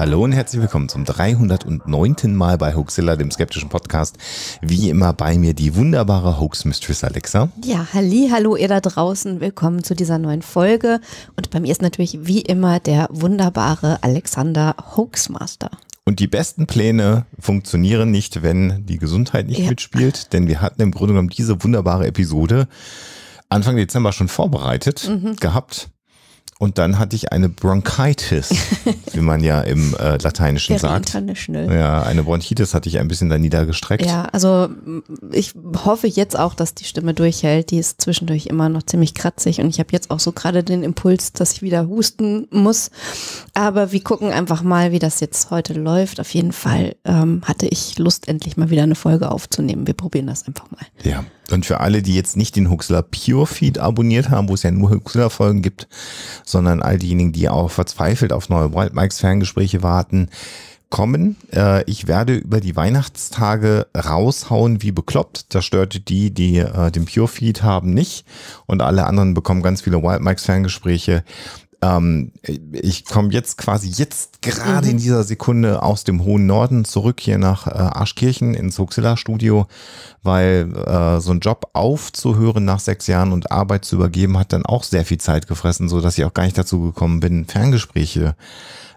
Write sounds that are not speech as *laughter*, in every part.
Hallo und herzlich willkommen zum 309. Mal bei Hoaxilla, dem skeptischen Podcast. Wie immer bei mir die wunderbare Hoax Mistress Alexa. Ja, halli, hallo ihr da draußen. Willkommen zu dieser neuen Folge. Und bei mir ist natürlich wie immer der wunderbare Alexander Hoaxmaster. Und die besten Pläne funktionieren nicht, wenn die Gesundheit nicht ja. mitspielt, denn wir hatten im Grunde genommen diese wunderbare Episode Anfang Dezember schon vorbereitet mhm. gehabt. Und dann hatte ich eine Bronchitis, *laughs* wie man ja im äh, Lateinischen sagt. Ja, eine Bronchitis hatte ich ein bisschen da niedergestreckt. Ja, also mm, ich hoffe jetzt auch, dass die Stimme durchhält. Die ist zwischendurch immer noch ziemlich kratzig und ich habe jetzt auch so gerade den Impuls, dass ich wieder husten muss. Aber wir gucken einfach mal, wie das jetzt heute läuft. Auf jeden Fall ähm, hatte ich Lust, endlich mal wieder eine Folge aufzunehmen. Wir probieren das einfach mal. Ja. Und für alle, die jetzt nicht den Huxler Pure Feed abonniert haben, wo es ja nur Huxler Folgen gibt, sondern all diejenigen, die auch verzweifelt auf neue Wild Mikes Ferngespräche warten, kommen. Äh, ich werde über die Weihnachtstage raushauen wie bekloppt. Das stört die, die äh, den Pure Feed haben, nicht. Und alle anderen bekommen ganz viele Wild Mikes Ferngespräche ähm, ich komme jetzt quasi jetzt gerade mhm. in dieser Sekunde aus dem hohen Norden zurück hier nach äh, Aschkirchen ins Huxilla Studio, weil äh, so ein Job aufzuhören nach sechs Jahren und Arbeit zu übergeben hat dann auch sehr viel Zeit gefressen, so dass ich auch gar nicht dazu gekommen bin, Ferngespräche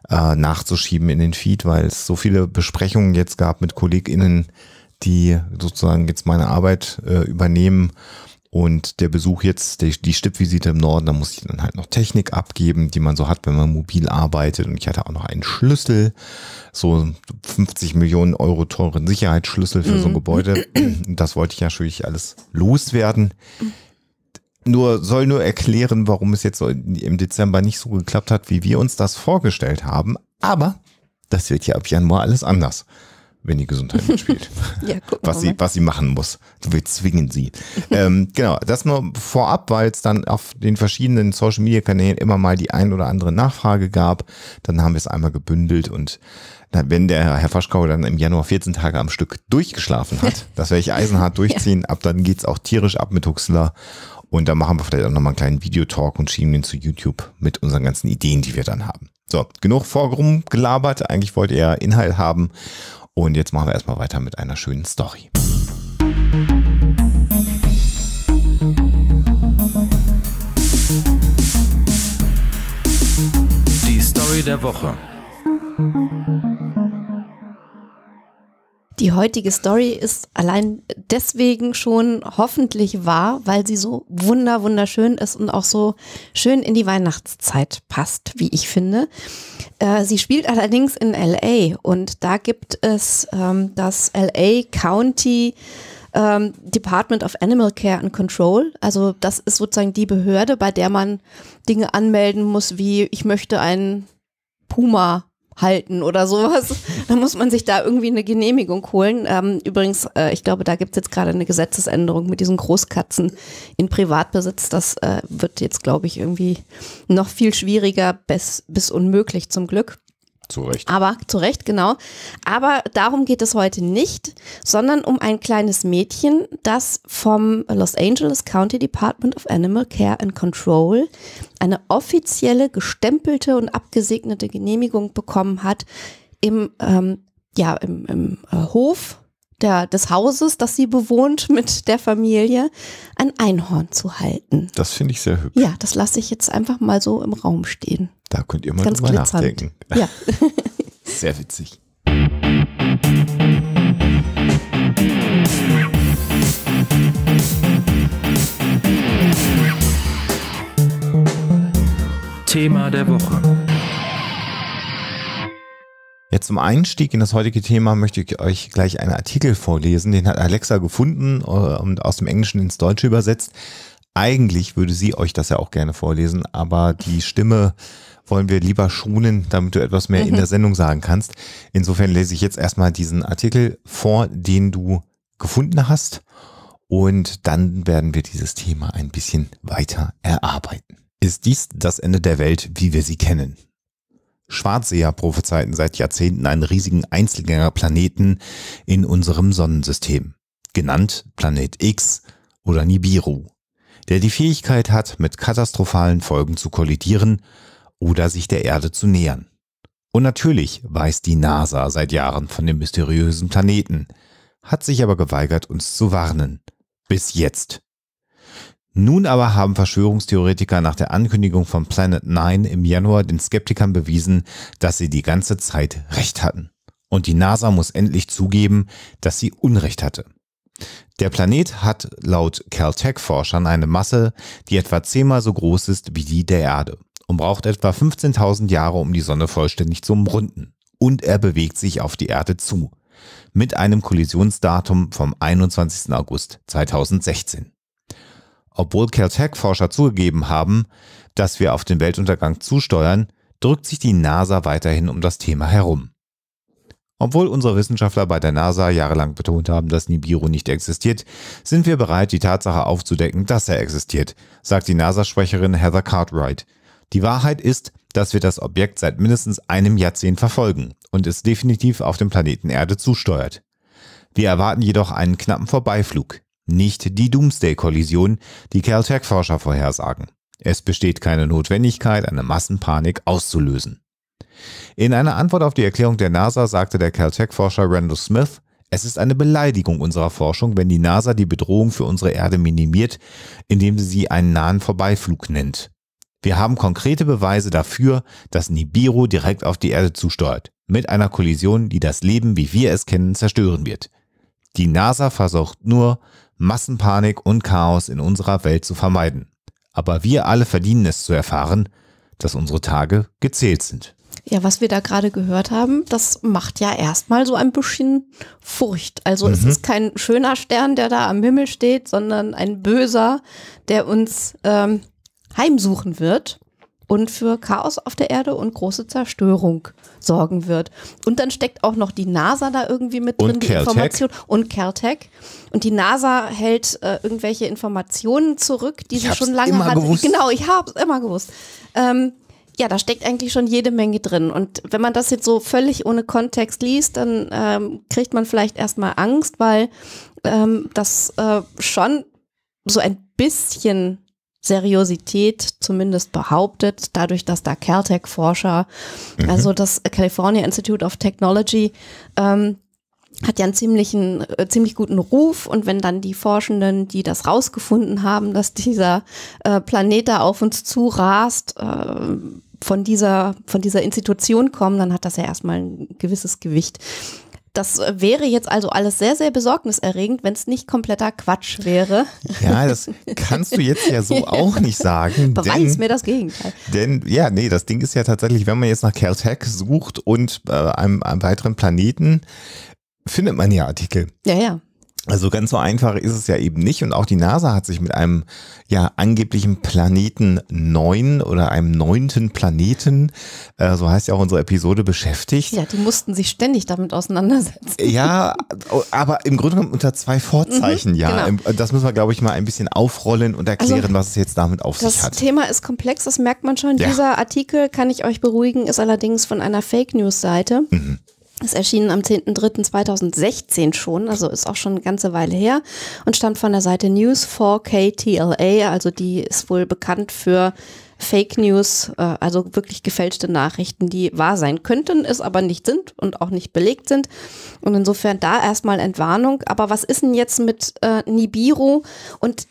äh, nachzuschieben in den Feed, weil es so viele Besprechungen jetzt gab mit KollegInnen, die sozusagen jetzt meine Arbeit äh, übernehmen und der Besuch jetzt, die, Stippvisite im Norden, da muss ich dann halt noch Technik abgeben, die man so hat, wenn man mobil arbeitet. Und ich hatte auch noch einen Schlüssel, so 50 Millionen Euro teuren Sicherheitsschlüssel für mhm. so ein mhm. Gebäude. *clears throat* Das wollte ich natürlich alles loswerden. Nur soll nur erklären, warum es jetzt so im Dezember nicht so geklappt hat, wie wir uns das vorgestellt haben. Aber das wird ja ab Januar alles anders wenn die Gesundheit mitspielt. *laughs* ja, was, sie, was sie machen muss. Wir zwingen sie. *laughs* ähm, genau, das nur vorab, weil es dann auf den verschiedenen Social Media Kanälen immer mal die ein oder andere Nachfrage gab. Dann haben wir es einmal gebündelt und wenn der Herr Faschkau dann im Januar 14 Tage am Stück durchgeschlafen hat, *laughs* das werde ich eisenhart durchziehen, ja. ab dann geht es auch tierisch ab mit Huxler. Und dann machen wir vielleicht auch nochmal einen kleinen Videotalk und schieben den zu YouTube mit unseren ganzen Ideen, die wir dann haben. So, genug vorgerum gelabert. Eigentlich wollte er Inhalt haben. Und jetzt machen wir erstmal weiter mit einer schönen Story. Die Story der Woche. Die heutige Story ist allein deswegen schon hoffentlich wahr, weil sie so wunder wunderschön ist und auch so schön in die Weihnachtszeit passt, wie ich finde. Äh, sie spielt allerdings in LA und da gibt es ähm, das LA County ähm, Department of Animal Care and Control. Also das ist sozusagen die Behörde, bei der man Dinge anmelden muss, wie ich möchte einen Puma halten oder sowas. *laughs* Da muss man sich da irgendwie eine Genehmigung holen. Ähm, übrigens, äh, ich glaube, da gibt es jetzt gerade eine Gesetzesänderung mit diesen Großkatzen in Privatbesitz. Das äh, wird jetzt, glaube ich, irgendwie noch viel schwieriger bis, bis unmöglich zum Glück. Zu Recht. Aber, zu Recht, genau. Aber darum geht es heute nicht, sondern um ein kleines Mädchen, das vom Los Angeles County Department of Animal Care and Control eine offizielle, gestempelte und abgesegnete Genehmigung bekommen hat, im, ähm, ja, im, im äh, Hof der, des Hauses, das sie bewohnt *laughs* mit der Familie, ein Einhorn zu halten. Das finde ich sehr hübsch. Ja, das lasse ich jetzt einfach mal so im Raum stehen. Da könnt ihr mal Ganz drüber glitzernd. nachdenken. Ja. *laughs* sehr witzig. Thema der Woche. Jetzt zum Einstieg in das heutige Thema möchte ich euch gleich einen Artikel vorlesen. Den hat Alexa gefunden äh, und aus dem Englischen ins Deutsche übersetzt. Eigentlich würde sie euch das ja auch gerne vorlesen, aber die Stimme wollen wir lieber schonen, damit du etwas mehr mhm. in der Sendung sagen kannst. Insofern lese ich jetzt erstmal diesen Artikel vor, den du gefunden hast. Und dann werden wir dieses Thema ein bisschen weiter erarbeiten. Ist dies das Ende der Welt, wie wir sie kennen? Schwarzseher prophezeiten seit Jahrzehnten einen riesigen Einzelgängerplaneten in unserem Sonnensystem, genannt Planet X oder Nibiru, der die Fähigkeit hat, mit katastrophalen Folgen zu kollidieren oder sich der Erde zu nähern. Und natürlich weiß die NASA seit Jahren von dem mysteriösen Planeten, hat sich aber geweigert, uns zu warnen. Bis jetzt. Nun aber haben Verschwörungstheoretiker nach der Ankündigung von Planet 9 im Januar den Skeptikern bewiesen, dass sie die ganze Zeit recht hatten. Und die NASA muss endlich zugeben, dass sie Unrecht hatte. Der Planet hat laut Caltech-Forschern eine Masse, die etwa zehnmal so groß ist wie die der Erde und braucht etwa 15.000 Jahre, um die Sonne vollständig zu umrunden. Und er bewegt sich auf die Erde zu. Mit einem Kollisionsdatum vom 21. August 2016. Obwohl Caltech-Forscher zugegeben haben, dass wir auf den Weltuntergang zusteuern, drückt sich die NASA weiterhin um das Thema herum. Obwohl unsere Wissenschaftler bei der NASA jahrelang betont haben, dass Nibiru nicht existiert, sind wir bereit, die Tatsache aufzudecken, dass er existiert, sagt die NASA-Sprecherin Heather Cartwright. Die Wahrheit ist, dass wir das Objekt seit mindestens einem Jahrzehnt verfolgen und es definitiv auf dem Planeten Erde zusteuert. Wir erwarten jedoch einen knappen Vorbeiflug. Nicht die Doomsday-Kollision, die Caltech-Forscher vorhersagen. Es besteht keine Notwendigkeit, eine Massenpanik auszulösen. In einer Antwort auf die Erklärung der NASA sagte der Caltech-Forscher Randall Smith, es ist eine Beleidigung unserer Forschung, wenn die NASA die Bedrohung für unsere Erde minimiert, indem sie einen nahen Vorbeiflug nennt. Wir haben konkrete Beweise dafür, dass Nibiru direkt auf die Erde zusteuert, mit einer Kollision, die das Leben, wie wir es kennen, zerstören wird. Die NASA versucht nur, Massenpanik und Chaos in unserer Welt zu vermeiden. Aber wir alle verdienen es zu erfahren, dass unsere Tage gezählt sind. Ja, was wir da gerade gehört haben, das macht ja erstmal so ein bisschen Furcht. Also mhm. es ist kein schöner Stern, der da am Himmel steht, sondern ein böser, der uns ähm, heimsuchen wird und für Chaos auf der Erde und große Zerstörung sorgen wird. Und dann steckt auch noch die NASA da irgendwie mit und drin, die Kertec. Information und Caltech. Und die NASA hält äh, irgendwelche Informationen zurück, die ich sie schon lange immer hatte. Gewusst. Genau, ich habe es immer gewusst. Ähm, ja, da steckt eigentlich schon jede Menge drin. Und wenn man das jetzt so völlig ohne Kontext liest, dann ähm, kriegt man vielleicht erstmal Angst, weil ähm, das äh, schon so ein bisschen Seriosität zumindest behauptet, dadurch, dass da Caltech-Forscher, mhm. also das California Institute of Technology, ähm, hat ja einen ziemlichen, äh, ziemlich guten Ruf und wenn dann die Forschenden, die das rausgefunden haben, dass dieser äh, Planet da auf uns zu rast, äh, von dieser, von dieser Institution kommen, dann hat das ja erstmal ein gewisses Gewicht. Das wäre jetzt also alles sehr, sehr besorgniserregend, wenn es nicht kompletter Quatsch wäre. Ja, das kannst du jetzt ja so *laughs* auch nicht sagen. Beweis denn, mir das Gegenteil. Denn, ja, nee, das Ding ist ja tatsächlich, wenn man jetzt nach Caltech sucht und äh, einem, einem weiteren Planeten, findet man ja Artikel. Ja, ja. Also ganz so einfach ist es ja eben nicht. Und auch die NASA hat sich mit einem ja angeblichen Planeten 9 oder einem neunten Planeten, äh, so heißt ja auch unsere Episode, beschäftigt. Ja, die mussten sich ständig damit auseinandersetzen. Ja, aber im Grunde genommen unter zwei Vorzeichen, mhm, ja. Genau. Das müssen wir, glaube ich, mal ein bisschen aufrollen und also erklären, also, was es jetzt damit auf sich hat. Das Thema ist komplex, das merkt man schon. Ja. Dieser Artikel, kann ich euch beruhigen, ist allerdings von einer Fake News-Seite. Mhm. Es erschien am 10.03.2016 schon, also ist auch schon eine ganze Weile her und stammt von der Seite News 4 ktla also die ist wohl bekannt für Fake News, äh, also wirklich gefälschte Nachrichten, die wahr sein könnten, es aber nicht sind und auch nicht belegt sind. Und insofern da erstmal Entwarnung. Aber was ist denn jetzt mit äh, Nibiru und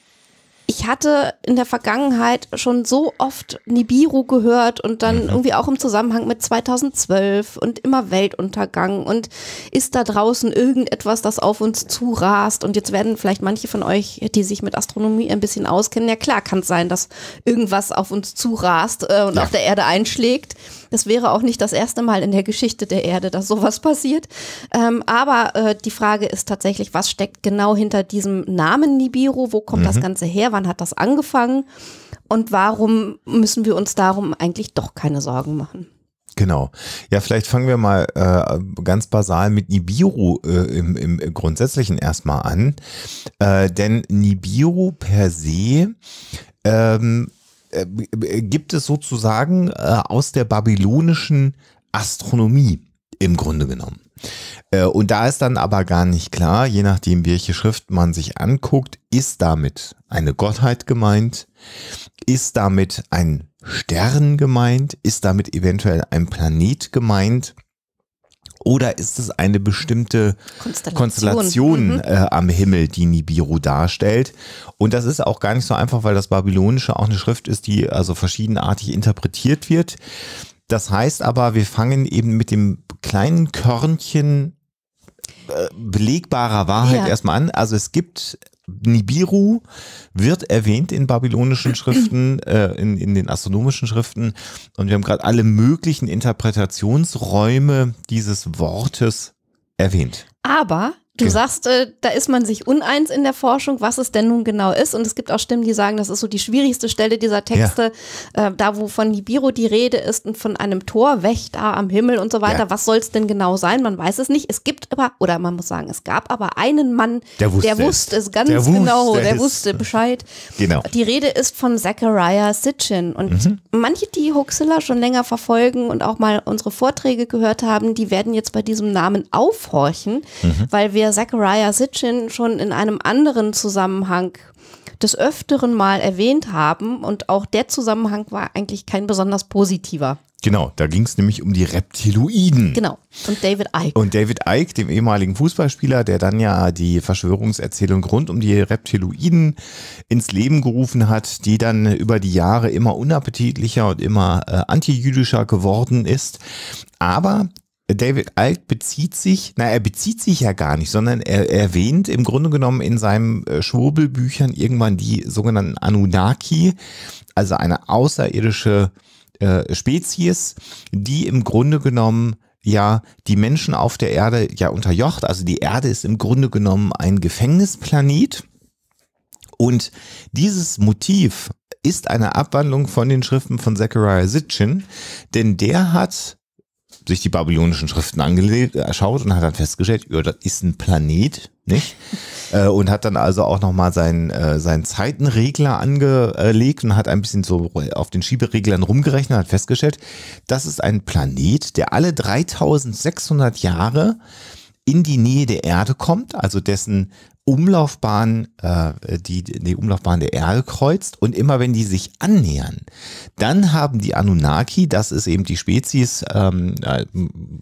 ich hatte in der Vergangenheit schon so oft Nibiru gehört und dann mhm. irgendwie auch im Zusammenhang mit 2012 und immer Weltuntergang und ist da draußen irgendetwas, das auf uns zurast und jetzt werden vielleicht manche von euch, die sich mit Astronomie ein bisschen auskennen, ja klar kann es sein, dass irgendwas auf uns zurast äh, und ja. auf der Erde einschlägt. Das wäre auch nicht das erste Mal in der Geschichte der Erde, dass sowas passiert. Ähm, aber äh, die Frage ist tatsächlich, was steckt genau hinter diesem Namen Nibiru? Wo kommt mhm. das Ganze her? Wann Wann hat das angefangen? Und warum müssen wir uns darum eigentlich doch keine Sorgen machen? Genau. Ja, vielleicht fangen wir mal äh, ganz basal mit Nibiru äh, im, im Grundsätzlichen erstmal an. Äh, denn Nibiru per se ähm, äh, gibt es sozusagen äh, aus der babylonischen Astronomie im Grunde genommen. Äh, und da ist dann aber gar nicht klar, je nachdem, welche Schrift man sich anguckt, ist damit eine Gottheit gemeint, ist damit ein Stern gemeint, ist damit eventuell ein Planet gemeint oder ist es eine bestimmte Konstellation, Konstellation mhm. äh, am Himmel, die Nibiru darstellt? Und das ist auch gar nicht so einfach, weil das Babylonische auch eine Schrift ist, die also verschiedenartig interpretiert wird. Das heißt aber, wir fangen eben mit dem kleinen Körnchen äh, belegbarer Wahrheit ja. erstmal an. Also es gibt Nibiru wird erwähnt in babylonischen Schriften, *clears throat* äh, in, in den astronomischen Schriften. Und wir haben gerade alle möglichen Interpretationsräume dieses Wortes erwähnt. Aber Du genau. sagst, äh, da ist man sich uneins in der Forschung, was es denn nun genau ist. Und es gibt auch Stimmen, die sagen, das ist so die schwierigste Stelle dieser Texte, ja. äh, da wo von Nibiru die Rede ist und von einem Torwächter am Himmel und so weiter. Ja. Was soll es denn genau sein? Man weiß es nicht. Es gibt aber, oder man muss sagen, es gab aber einen Mann, der wusste, der wusste es. ganz der wusste genau, der, der wusste Bescheid. Genau. Die Rede ist von Zachariah Sitchin. Und mhm. manche, die Huxilla schon länger verfolgen und auch mal unsere Vorträge gehört haben, die werden jetzt bei diesem Namen aufhorchen, mhm. weil wir wir Zachariah Sitchin schon in einem anderen Zusammenhang des Öfteren mal erwähnt haben. Und auch der Zusammenhang war eigentlich kein besonders positiver. Genau, da ging es nämlich um die Reptiloiden. Genau, und David Icke. Und David Icke, dem ehemaligen Fußballspieler, der dann ja die Verschwörungserzählung rund um die Reptiloiden ins Leben gerufen hat, die dann über die Jahre immer unappetitlicher und immer äh, antijüdischer geworden ist. Aber David Alt bezieht sich, na, er bezieht sich ja gar nicht, sondern er, er erwähnt im Grunde genommen in seinen äh, Schwurbelbüchern irgendwann die sogenannten Anunnaki, also eine außerirdische äh, Spezies, die im Grunde genommen ja die Menschen auf der Erde ja unterjocht. Also die Erde ist im Grunde genommen ein Gefängnisplanet. Und dieses Motiv ist eine Abwandlung von den Schriften von Zechariah Sitchin, denn der hat sich die babylonischen Schriften angeschaut und hat dann festgestellt, ja, das ist ein Planet, nicht? *laughs* Äh, und hat dann also auch nochmal seinen, äh, seinen Zeitenregler angelegt und hat ein bisschen so auf den Schiebereglern rumgerechnet und hat festgestellt, das ist ein Planet, der alle 3600 Jahre in die Nähe der Erde kommt, also dessen Umlaufbahn, äh, die, die Umlaufbahn der Erde kreuzt und immer wenn die sich annähern, dann haben die Anunnaki, das ist eben die Spezies, ähm, äh,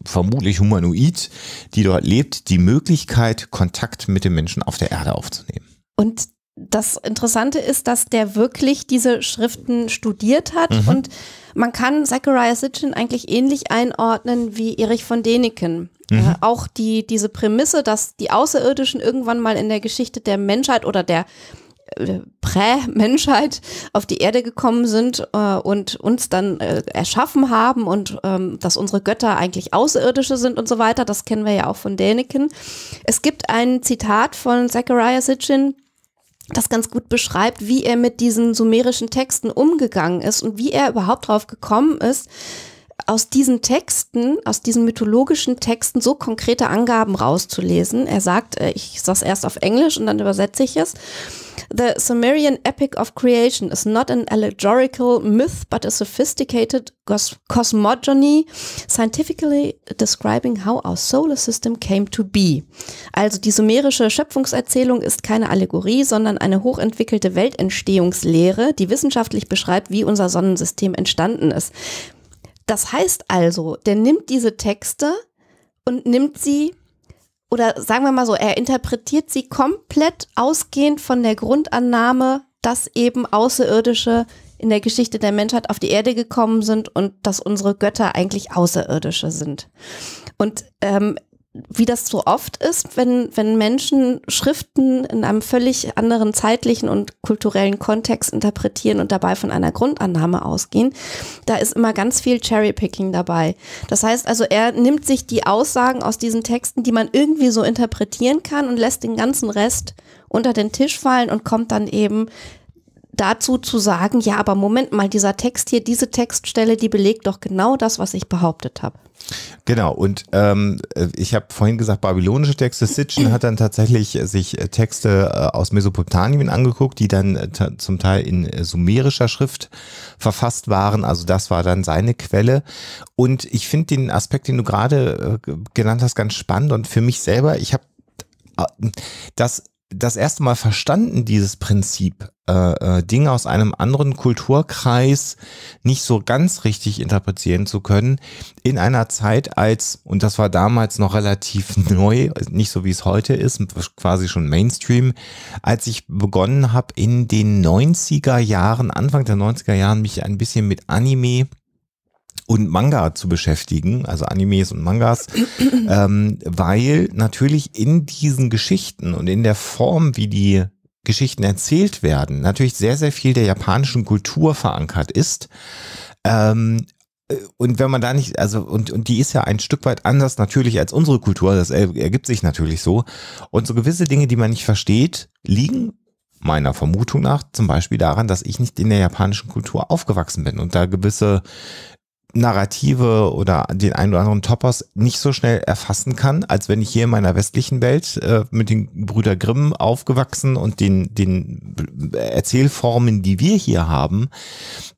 vermutlich humanoid, die dort lebt, die Möglichkeit, Kontakt mit den Menschen auf der Erde aufzunehmen. Und das Interessante ist, dass der wirklich diese Schriften studiert hat mhm. und man kann Zachariah Sitchin eigentlich ähnlich einordnen wie Erich von Däniken. Äh, mhm. Äh, auch die, diese Prämisse, dass die Außerirdischen irgendwann mal in der Geschichte der Menschheit oder der äh, Prä-Menschheit auf die Erde gekommen sind äh, und uns dann äh, erschaffen haben und ähm, dass unsere Götter eigentlich Außerirdische sind und so weiter, das kennen wir ja auch von Däniken. Es gibt ein Zitat von Zachariah Sitchin, das ganz gut beschreibt, wie er mit diesen sumerischen Texten umgegangen ist und wie er überhaupt drauf gekommen ist, aus diesen Texten, aus diesen mythologischen Texten so konkrete Angaben rauszulesen. Er sagt, äh, ich sage es erst auf Englisch und dann übersetze ich es. The Sumerian Epic of Creation is not an allegorical myth, but a sophisticated cosmogony, scientifically describing how our solar system came to be. Also die sumerische Schöpfungserzählung ist keine Allegorie, sondern eine hochentwickelte Weltentstehungslehre, die wissenschaftlich beschreibt, wie unser Sonnensystem entstanden ist. Das heißt also, der nimmt diese Texte und nimmt sie, oder sagen wir mal so, er interpretiert sie komplett ausgehend von der Grundannahme, dass eben Außerirdische in der Geschichte der Menschheit auf die Erde gekommen sind und dass unsere Götter eigentlich Außerirdische sind. Und ähm, wie das so oft ist, wenn, wenn Menschen Schriften in einem völlig anderen zeitlichen und kulturellen Kontext interpretieren und dabei von einer Grundannahme ausgehen, da ist immer ganz viel Cherrypicking dabei. Das heißt also, er nimmt sich die Aussagen aus diesen Texten, die man irgendwie so interpretieren kann und lässt den ganzen Rest unter den Tisch fallen und kommt dann eben dazu zu sagen, ja, aber Moment mal, dieser Text hier, diese Textstelle, die belegt doch genau das, was ich behauptet habe. Genau, und ähm, äh, ich habe vorhin gesagt, babylonische Texte. Sitchin hat dann tatsächlich äh, sich äh, Texte aus Mesopotamien angeguckt, die dann zum Teil in sumerischer Schrift verfasst waren. Also das war dann seine Quelle. Und ich finde den Aspekt, den du gerade genannt hast, ganz spannend. Und für mich selber, ich habe das das erste Mal verstanden, dieses Prinzip, äh, äh, Dinge aus einem anderen Kulturkreis nicht so ganz richtig interpretieren zu können, in einer Zeit als, und das war damals noch relativ *laughs* neu, nicht so wie es heute ist, quasi schon Mainstream, als ich begonnen habe, in den 90er Jahren, Anfang der 90er Jahren, mich ein bisschen mit Anime und Manga zu beschäftigen, also Animes und Mangas, *clears throat* ähm, weil natürlich in diesen Geschichten und in der Form, wie die Geschichten erzählt werden, natürlich sehr, sehr viel der japanischen Kultur verankert ist. Ähm, äh, und wenn man da nicht, also, und, und die ist ja ein Stück weit anders natürlich als unsere Kultur, das ergibt sich natürlich so. Und so gewisse Dinge, die man nicht versteht, liegen meiner Vermutung nach zum Beispiel daran, dass ich nicht in der japanischen Kultur aufgewachsen bin und da gewisse Narrative oder den einen oder anderen Topos nicht so schnell erfassen kann, als wenn ich hier in meiner westlichen Welt äh, mit den Brüder Grimm aufgewachsen und den, den Erzählformen, die wir hier haben,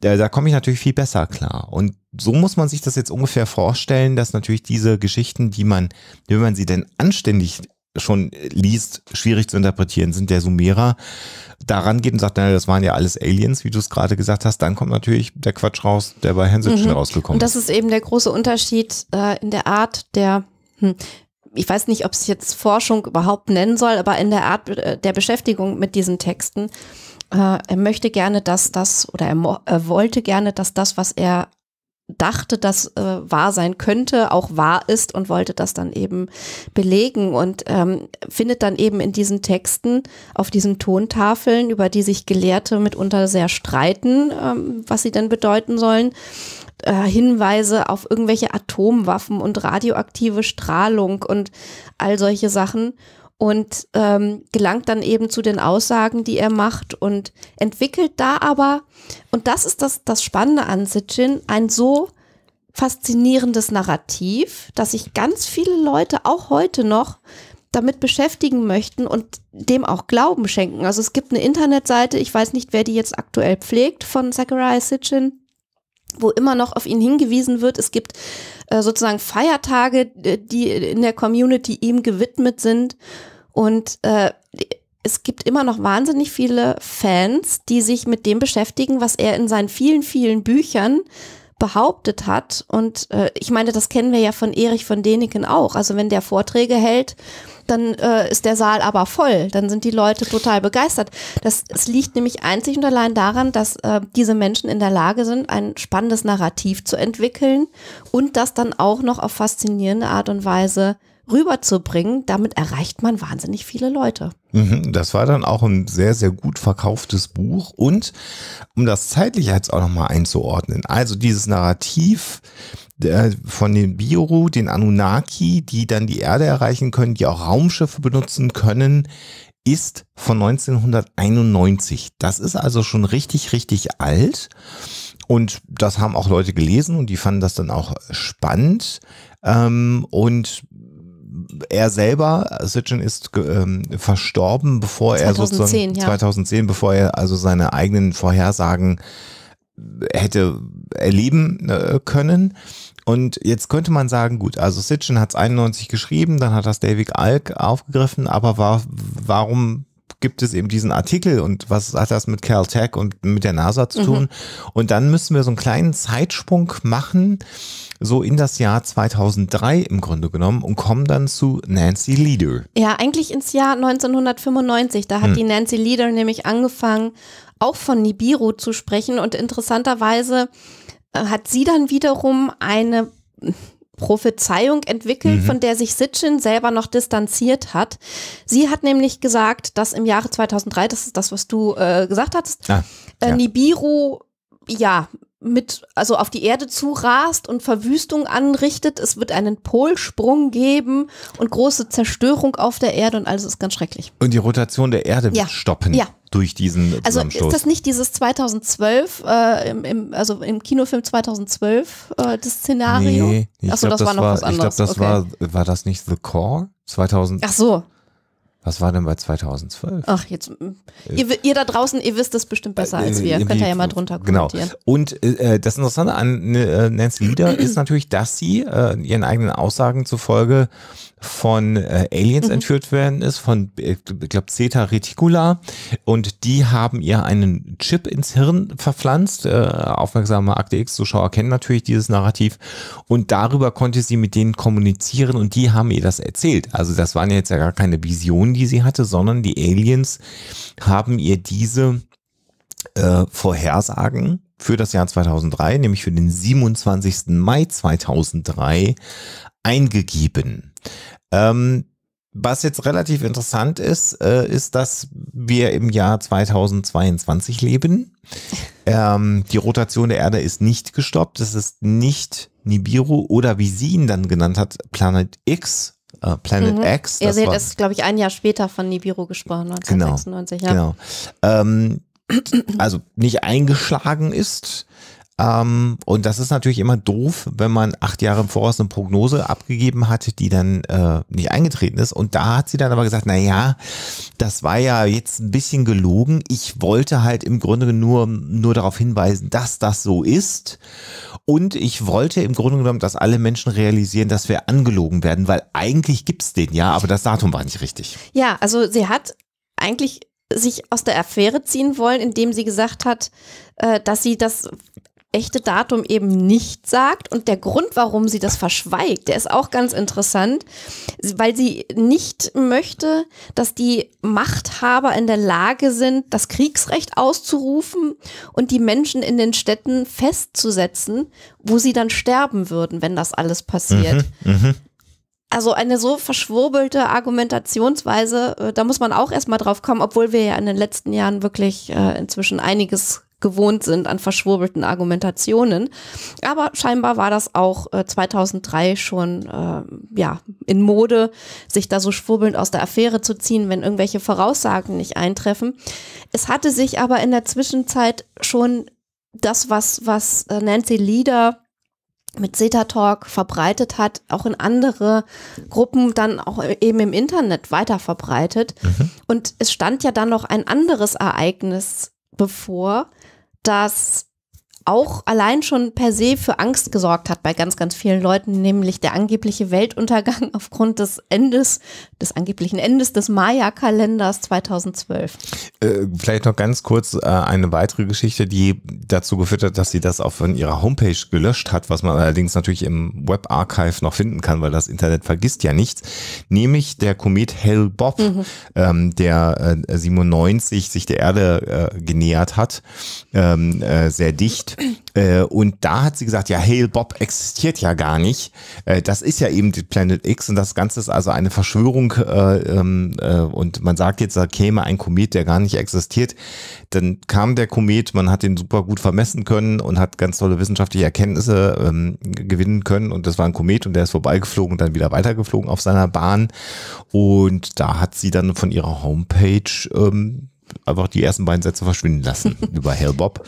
da, da komme ich natürlich viel besser klar. Und so muss man sich das jetzt ungefähr vorstellen, dass natürlich diese Geschichten, die man, wenn man sie denn anständig schon liest, schwierig zu interpretieren sind, der Sumerer daran geht und sagt, naja, das waren ja alles Aliens, wie du es gerade gesagt hast, dann kommt natürlich der Quatsch raus, der bei Hanselton mhm. rausgekommen ist. Und das ist eben der große Unterschied äh, in der Art der, hm, ich weiß nicht, ob es jetzt Forschung überhaupt nennen soll, aber in der Art äh, der Beschäftigung mit diesen Texten. Äh, er möchte gerne, dass das, oder er, er wollte gerne, dass das, was er dachte, dass äh, wahr sein könnte, auch wahr ist und wollte das dann eben belegen und ähm, findet dann eben in diesen Texten auf diesen Tontafeln, über die sich Gelehrte mitunter sehr streiten, ähm, was sie denn bedeuten sollen, äh, Hinweise auf irgendwelche Atomwaffen und radioaktive Strahlung und all solche Sachen und ähm, gelangt dann eben zu den Aussagen, die er macht und entwickelt da aber, und das ist das, das Spannende an Sitchin, ein so faszinierendes Narrativ, dass sich ganz viele Leute auch heute noch damit beschäftigen möchten und dem auch Glauben schenken. Also es gibt eine Internetseite, ich weiß nicht, wer die jetzt aktuell pflegt, von Zachariah Sitchin, wo immer noch auf ihn hingewiesen wird. Es gibt äh, sozusagen Feiertage, die in der Community ihm gewidmet sind. Und äh, es gibt immer noch wahnsinnig viele Fans, die sich mit dem beschäftigen, was er in seinen vielen, vielen Büchern behauptet hat. Und äh, ich meine, das kennen wir ja von Erich von Däniken auch. Also wenn der Vorträge hält, dann äh, ist der Saal aber voll. Dann sind die Leute total begeistert. Das, das liegt nämlich einzig und allein daran, dass äh, diese Menschen in der Lage sind, ein spannendes Narrativ zu entwickeln und das dann auch noch auf faszinierende Art und Weise rüberzubringen, damit erreicht man wahnsinnig viele Leute. Mhm, das war dann auch ein sehr, sehr gut verkauftes Buch. Und um das zeitlich jetzt auch nochmal einzuordnen, also dieses Narrativ äh, von den Bioru, den Anunnaki, die dann die Erde erreichen können, die auch Raumschiffe benutzen können, ist von 1991. Das ist also schon richtig, richtig alt. Und das haben auch Leute gelesen und die fanden das dann auch spannend. Ähm, und er selber, Sitchin ist ähm, verstorben, bevor 2010, er sozusagen ja. 2010, bevor er also seine eigenen Vorhersagen hätte erleben äh, können. Und jetzt könnte man sagen, gut, also Sitchin hat es 91 geschrieben, dann hat das David Alk aufgegriffen, aber war, warum gibt es eben diesen Artikel und was hat das mit Caltech und mit der NASA zu mhm. tun? Mhm. Und dann müssen wir so einen kleinen Zeitsprung machen, so in das Jahr 2003 im Grunde genommen und kommen dann zu Nancy Leader. Ja, eigentlich ins Jahr 1995. Da hat hm. die Nancy Leader nämlich angefangen, auch von Nibiru zu sprechen und interessanterweise äh, hat sie dann wiederum eine Prophezeiung entwickelt, mhm. von der sich Sitchin selber noch distanziert hat. Sie hat nämlich gesagt, dass im Jahre 2003, das ist das, was du äh, gesagt hattest, ah, äh, ja. Nibiru ja mit, also auf die Erde zu rast und Verwüstung anrichtet. Es wird einen Polsprung geben und große Zerstörung auf der Erde und alles ist ganz schrecklich. Und die Rotation der Erde ja. wird stoppen. Ja. Durch diesen Also ist das nicht dieses 2012, äh, im, im, also im Kinofilm 2012, äh, das Szenario? Nee, ich Achso, das, das war noch was anderes. Ich glaube, das okay. war, war das nicht The Core? 2000. Ach so, was war denn bei 2012? Ach, jetzt. Mm, ihr, ihr da draußen, ihr wisst das bestimmt besser äh, als wir. Könnt ihr ja mal drunter genau. kommentieren. Genau. Und äh, äh, das Interessante an äh, Nancy Lieder *clears throat* ist natürlich, dass sie äh, ihren eigenen Aussagen zufolge von äh, Aliens mhm. entführt werden ist, von, äh, ich glaube, Zeta Reticula. Und die haben ihr einen Chip ins Hirn verpflanzt. Äh, aufmerksame Akte X-Zuschauer kennen natürlich dieses Narrativ. Und darüber konnte sie mit denen kommunizieren und die haben ihr das erzählt. Also das waren jetzt ja gar keine Visionen, die sie hatte, sondern die Aliens haben ihr diese äh, Vorhersagen für das Jahr 2003, nämlich für den 27. Mai 2003, eingegeben. Ähm, was jetzt relativ interessant ist, äh, ist, dass wir im Jahr 2022 leben. *laughs* Ähm, die Rotation der Erde ist nicht gestoppt. Es ist nicht Nibiru oder wie sie ihn dann genannt hat, Planet X. Äh, Planet mhm. X. Ihr seht, ist, glaube ich, ein Jahr später von Nibiru gesprochen, 1996. Genau. Ja. genau. Ähm, *clears throat* also nicht eingeschlagen ist. Ähm, und das ist natürlich immer doof, wenn man acht Jahre im Voraus eine Prognose abgegeben hat, die dann äh, nicht eingetreten ist. Und da hat sie dann aber gesagt, na ja, das war ja jetzt ein bisschen gelogen. Ich wollte halt im Grunde nur, nur darauf hinweisen, dass das so ist. Und ich wollte im Grunde genommen, dass alle Menschen realisieren, dass wir angelogen werden, weil eigentlich gibt es den ja, aber das Datum war nicht richtig. Ja, also sie hat eigentlich sich aus der Affäre ziehen wollen, indem sie gesagt hat, äh, dass sie das echte Datum eben nicht sagt. Und der Grund, warum sie das verschweigt, der ist auch ganz interessant, weil sie nicht möchte, dass die Machthaber in der Lage sind, das Kriegsrecht auszurufen und die Menschen in den Städten festzusetzen, wo sie dann sterben würden, wenn das alles passiert. Mhm, mh. Also eine so verschwurbelte Argumentationsweise, äh, da muss man auch erstmal drauf kommen, obwohl wir ja in den letzten Jahren wirklich äh, inzwischen einiges gewohnt sind an verschwurbelten Argumentationen. Aber scheinbar war das auch 2003 äh, schon äh, ja, in Mode, sich da so schwurbelnd aus der Affäre zu ziehen, wenn irgendwelche Voraussagen nicht eintreffen. Es hatte sich aber in der Zwischenzeit schon das, was, was äh, Nancy Leader mit Zeta Talk verbreitet hat, auch in andere Gruppen dann auch äh, eben im Internet weiter verbreitet. Mhm. Und es stand ja dann noch ein anderes Ereignis bevor, dass auch allein schon per se für Angst gesorgt hat bei ganz, ganz vielen Leuten, nämlich der angebliche Weltuntergang *laughs* aufgrund des Endes, des angeblichen Endes des Maya-Kalenders 2012. Äh, vielleicht noch ganz kurz äh, eine weitere Geschichte, die dazu geführt hat, dass sie das auch von ihrer Homepage gelöscht hat, was man allerdings natürlich im Webarchive noch finden kann, weil das Internet vergisst ja nichts, nämlich der Komet Hell Bob, mhm. ähm, der äh, 97 sich der Erde äh, genähert hat, ähm, äh, sehr dicht äh, und da hat sie gesagt, ja, Hail Bob existiert ja gar nicht. Äh, das ist ja eben die Planet X und das Ganze ist also eine Verschwörung. Äh, ähm, äh, und man sagt jetzt, da käme ein Komet, der gar nicht existiert. Dann kam der Komet, man hat ihn super gut vermessen können und hat ganz tolle wissenschaftliche Erkenntnisse ähm, gewinnen können. Und das war ein Komet und der ist vorbeigeflogen und dann wieder weitergeflogen auf seiner Bahn. Und da hat sie dann von ihrer Homepage ähm, einfach die ersten beiden Sätze verschwinden lassen *laughs* über Hellbob.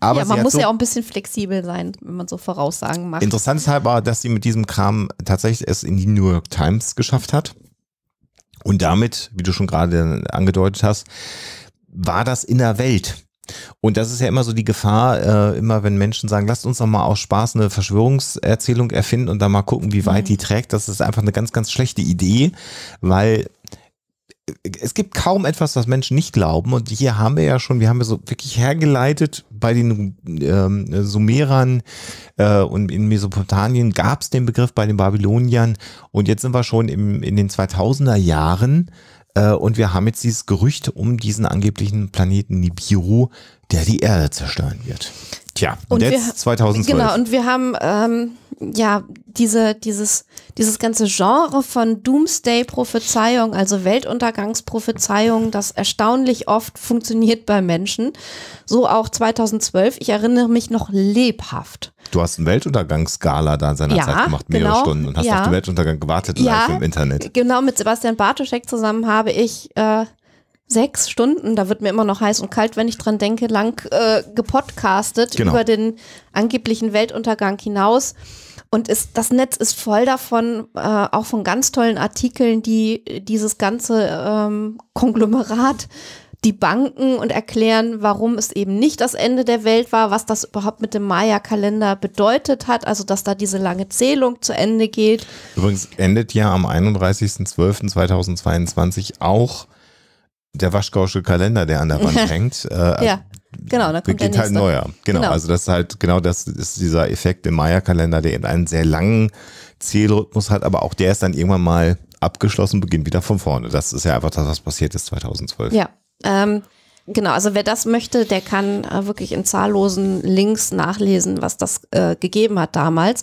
Aber ja, man muss so ja auch ein bisschen flexibel sein, wenn man so Voraussagen macht. Interessant ist halt war, dass sie mit diesem Kram tatsächlich es in die New York Times geschafft hat. Und damit, wie du schon gerade angedeutet hast, war das in der Welt. Und das ist ja immer so die Gefahr, äh, immer wenn Menschen sagen, lasst uns doch mal aus Spaß eine Verschwörungserzählung erfinden und dann mal gucken, wie weit mhm. die trägt. Das ist einfach eine ganz, ganz schlechte Idee, weil es gibt kaum etwas, was Menschen nicht glauben. Und hier haben wir ja schon, wir haben ja so wirklich hergeleitet bei den ähm, Sumerern äh, und in Mesopotamien gab es den Begriff bei den Babyloniern. Und jetzt sind wir schon im, in den 2000er Jahren. Äh, und wir haben jetzt dieses Gerücht um diesen angeblichen Planeten Nibiru, der die Erde zerstören wird. Tja, und, und jetzt wir, 2012. Genau, und wir haben ähm, ja, diese, dieses, dieses ganze Genre von Doomsday-Prophezeiung, also Weltuntergangsprophezeiung, das erstaunlich oft funktioniert bei Menschen. So auch 2012. Ich erinnere mich noch lebhaft. Du hast ein Weltuntergangsgala da in seiner ja, gemacht, mehrere genau, Stunden und hast ja. auf den Weltuntergang gewartet ja, live im Internet. Genau, mit Sebastian Bartoschek zusammen habe ich äh, sechs Stunden, da wird mir immer noch heiß und kalt, wenn ich dran denke, lang äh, gepodcastet genau. über den angeblichen Weltuntergang hinaus. Und ist, das Netz ist voll davon, äh, auch von ganz tollen Artikeln, die dieses ganze ähm, Konglomerat die Banken und erklären, warum es eben nicht das Ende der Welt war, was das überhaupt mit dem Maya-Kalender bedeutet hat, also dass da diese lange Zählung zu Ende geht. Übrigens endet ja am 31.12.2022 auch der waschgausche Kalender, der an der Wand *laughs* hängt. Äh, ja. Genau, da kommt beginnt halt neuer. Genau, genau, also das ist halt genau das ist dieser Effekt im Maya-Kalender, der eben einen sehr langen Zielrhythmus hat, aber auch der ist dann irgendwann mal abgeschlossen, beginnt wieder von vorne. Das ist ja einfach das, was passiert ist 2012. Ja, ähm, genau. Also wer das möchte, der kann äh, wirklich in zahllosen Links nachlesen, was das äh, gegeben hat damals.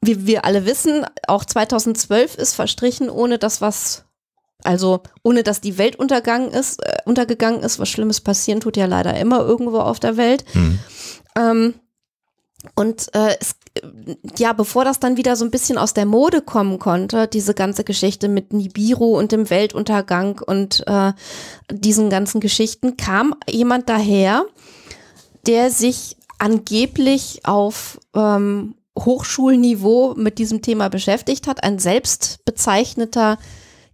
Wie wir alle wissen, auch 2012 ist verstrichen, ohne dass was also ohne dass die Welt untergegangen ist, äh, untergegangen ist, was Schlimmes passieren tut ja leider immer irgendwo auf der Welt. Mhm. Ähm, und äh, es, ja, bevor das dann wieder so ein bisschen aus der Mode kommen konnte, diese ganze Geschichte mit Nibiru und dem Weltuntergang und äh, diesen ganzen Geschichten, kam jemand daher, der sich angeblich auf ähm, Hochschulniveau mit diesem Thema beschäftigt hat, ein selbstbezeichneter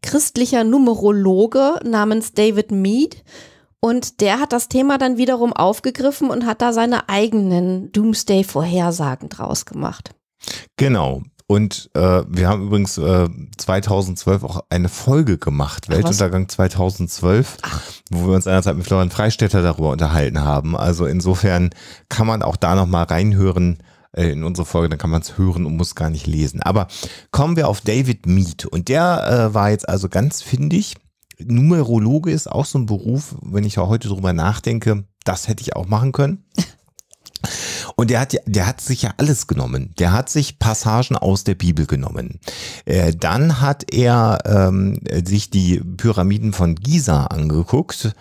christlicher Numerologe namens David Mead. Und der hat das Thema dann wiederum aufgegriffen und hat da seine eigenen Doomsday-Vorhersagen draus gemacht. Genau. Und äh, wir haben übrigens äh, 2012 auch eine Folge gemacht, Ach, Weltuntergang 2012, Ach. wo wir uns einerseits mit Florian Freistetter darüber unterhalten haben. Also insofern kann man auch da nochmal reinhören, äh, in unserer Folge, dann kann man es hören und muss gar nicht lesen. Aber kommen wir auf David Mead. Und der äh, war jetzt also ganz findig. Numerologe ist auch so ein Beruf, wenn ich da heute drüber nachdenke, das hätte ich auch machen können. Und der hat, der hat sich ja alles genommen. Der hat sich Passagen aus der Bibel genommen. Äh, dann hat er ähm, sich die Pyramiden von Giza angeguckt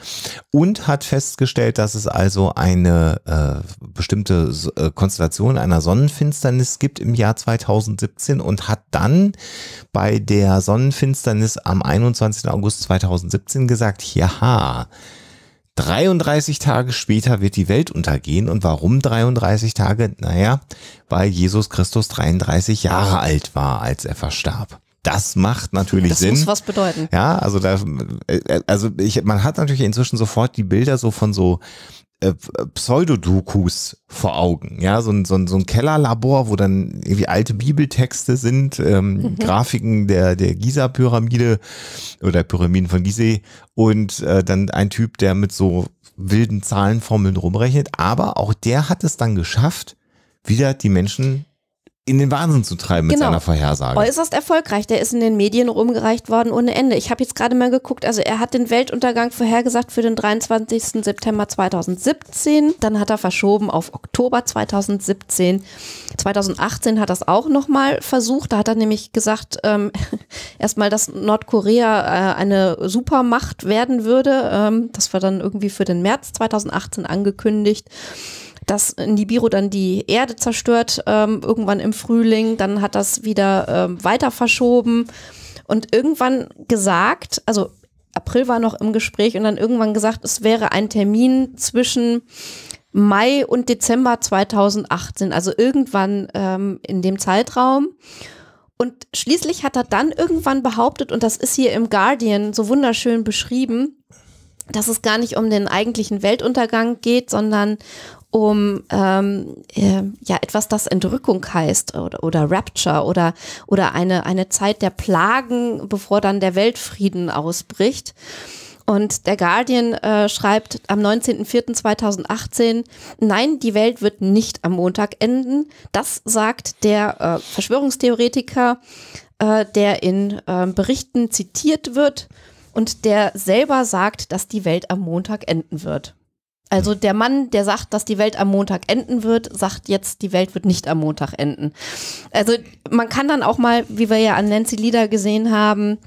und hat festgestellt, dass es also eine äh, bestimmte äh, Konstellation einer Sonnenfinsternis gibt im Jahr 2017 und hat dann bei der Sonnenfinsternis am 21. August 2017 gesagt, ja, 33 Tage später wird die Welt untergehen. Und warum 33 Tage? Naja, weil Jesus Christus 33 Jahre alt war, als er verstarb. Das macht natürlich das Sinn. Das muss was bedeuten. Ja, also da, äh, äh, also ich, man hat natürlich inzwischen sofort die Bilder so von so äh, Pseudodokus vor Augen. Ja, so ein, so, ein, so ein Kellerlabor, wo dann irgendwie alte Bibeltexte sind, ähm, mhm. Grafiken der, der Gizeh-Pyramide oder Pyramiden von Gizeh und äh, dann ein Typ, der mit so wilden Zahlenformeln rumrechnet. Aber auch der hat es dann geschafft, wieder die Menschen in den Wahnsinn zu treiben genau. mit seiner Vorhersage. Äußerst erfolgreich. Der ist in den Medien rumgereicht worden ohne Ende. Ich habe jetzt gerade mal geguckt, also er hat den Weltuntergang vorhergesagt für den 23. September 2017. Dann hat er verschoben auf Oktober 2017. 2018 hat er es auch nochmal versucht. Da hat er nämlich gesagt, ähm, *laughs* erstmal, dass Nordkorea äh, eine Supermacht werden würde. Ähm, das war dann irgendwie für den März 2018 angekündigt dass Nibiru dann die Erde zerstört, ähm, irgendwann im Frühling, dann hat das wieder ähm, weiter verschoben und irgendwann gesagt, also April war noch im Gespräch und dann irgendwann gesagt, es wäre ein Termin zwischen Mai und Dezember 2018, also irgendwann ähm, in dem Zeitraum. Und schließlich hat er dann irgendwann behauptet, und das ist hier im Guardian so wunderschön beschrieben, dass es gar nicht um den eigentlichen Weltuntergang geht, sondern um ähm, äh, ja etwas, das Entrückung heißt oder, oder Rapture oder oder eine eine Zeit der Plagen, bevor dann der Weltfrieden ausbricht. Und der Guardian äh, schreibt am 19.04.2018, nein, die Welt wird nicht am Montag enden. Das sagt der äh, Verschwörungstheoretiker, äh, der in äh, Berichten zitiert wird und der selber sagt, dass die Welt am Montag enden wird. Also der Mann, der sagt, dass die Welt am Montag enden wird, sagt jetzt, die Welt wird nicht am Montag enden. Also man kann dann auch mal, wie wir ja an Nancy Lieder gesehen haben,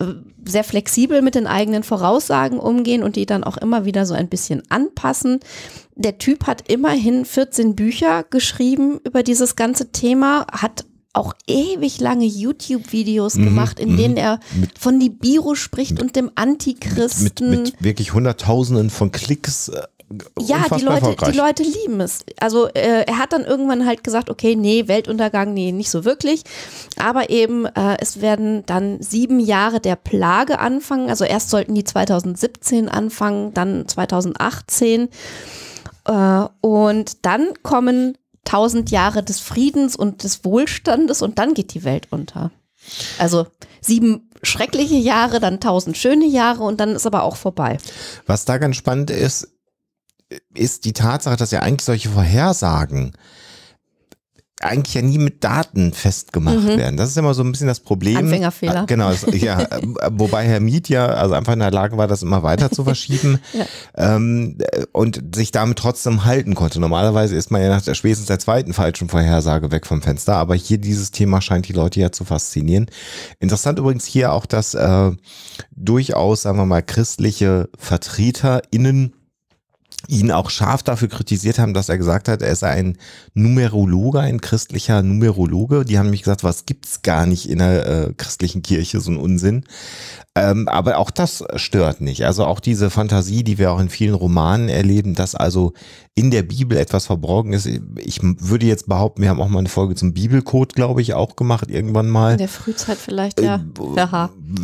äh, sehr flexibel mit den eigenen Voraussagen umgehen und die dann auch immer wieder so ein bisschen anpassen. Der Typ hat immerhin 14 Bücher geschrieben über dieses ganze Thema, hat auch ewig lange YouTube-Videos mhm, gemacht, in mhm. denen er mit, von Nibiru spricht mit, und dem Antichristen. Mit, mit, wirklich Hunderttausenden von Klicks. Äh, ja, die Leute, die Leute lieben es. Also äh, er hat dann irgendwann halt gesagt, okay, nee, Weltuntergang, nee, nicht so wirklich. Aber eben, äh, es werden dann sieben Jahre der Plage anfangen. Also erst sollten die 2017 anfangen, dann 2018. Äh, und dann kommen tausend Jahre des Friedens und des Wohlstandes und dann geht die Welt unter. Also sieben schreckliche Jahre, dann tausend schöne Jahre und dann ist aber auch vorbei. Was da ganz spannend ist, ist die Tatsache, dass ja eigentlich solche Vorhersagen eigentlich ja nie mit Daten festgemacht mhm. werden. Das ist immer so ein bisschen das Problem. Anfängerfehler. Ah, genau, das, ja, *laughs* wobei Herr Miet ja also einfach in der Lage war, das immer weiter zu verschieben *laughs* ja. ähm, und sich damit trotzdem halten konnte. Normalerweise ist man ja nach der spätestens der zweiten falschen Vorhersage weg vom Fenster, aber hier dieses Thema scheint die Leute ja zu faszinieren. Interessant übrigens hier auch, dass äh, durchaus, sagen wir mal, christliche VertreterInnen ihn auch scharf dafür kritisiert haben, dass er gesagt hat, er sei ein Numerologe, ein christlicher Numerologe. Die haben mich gesagt, was gibt's gar nicht in der äh, christlichen Kirche, so ein Unsinn. Ähm, aber auch das stört nicht. Also auch diese Fantasie, die wir auch in vielen Romanen erleben, dass also in der Bibel etwas verborgen ist. Ich würde jetzt behaupten, wir haben auch mal eine Folge zum Bibelcode, glaube ich, auch gemacht, irgendwann mal. In der Frühzeit vielleicht, ja. Äh,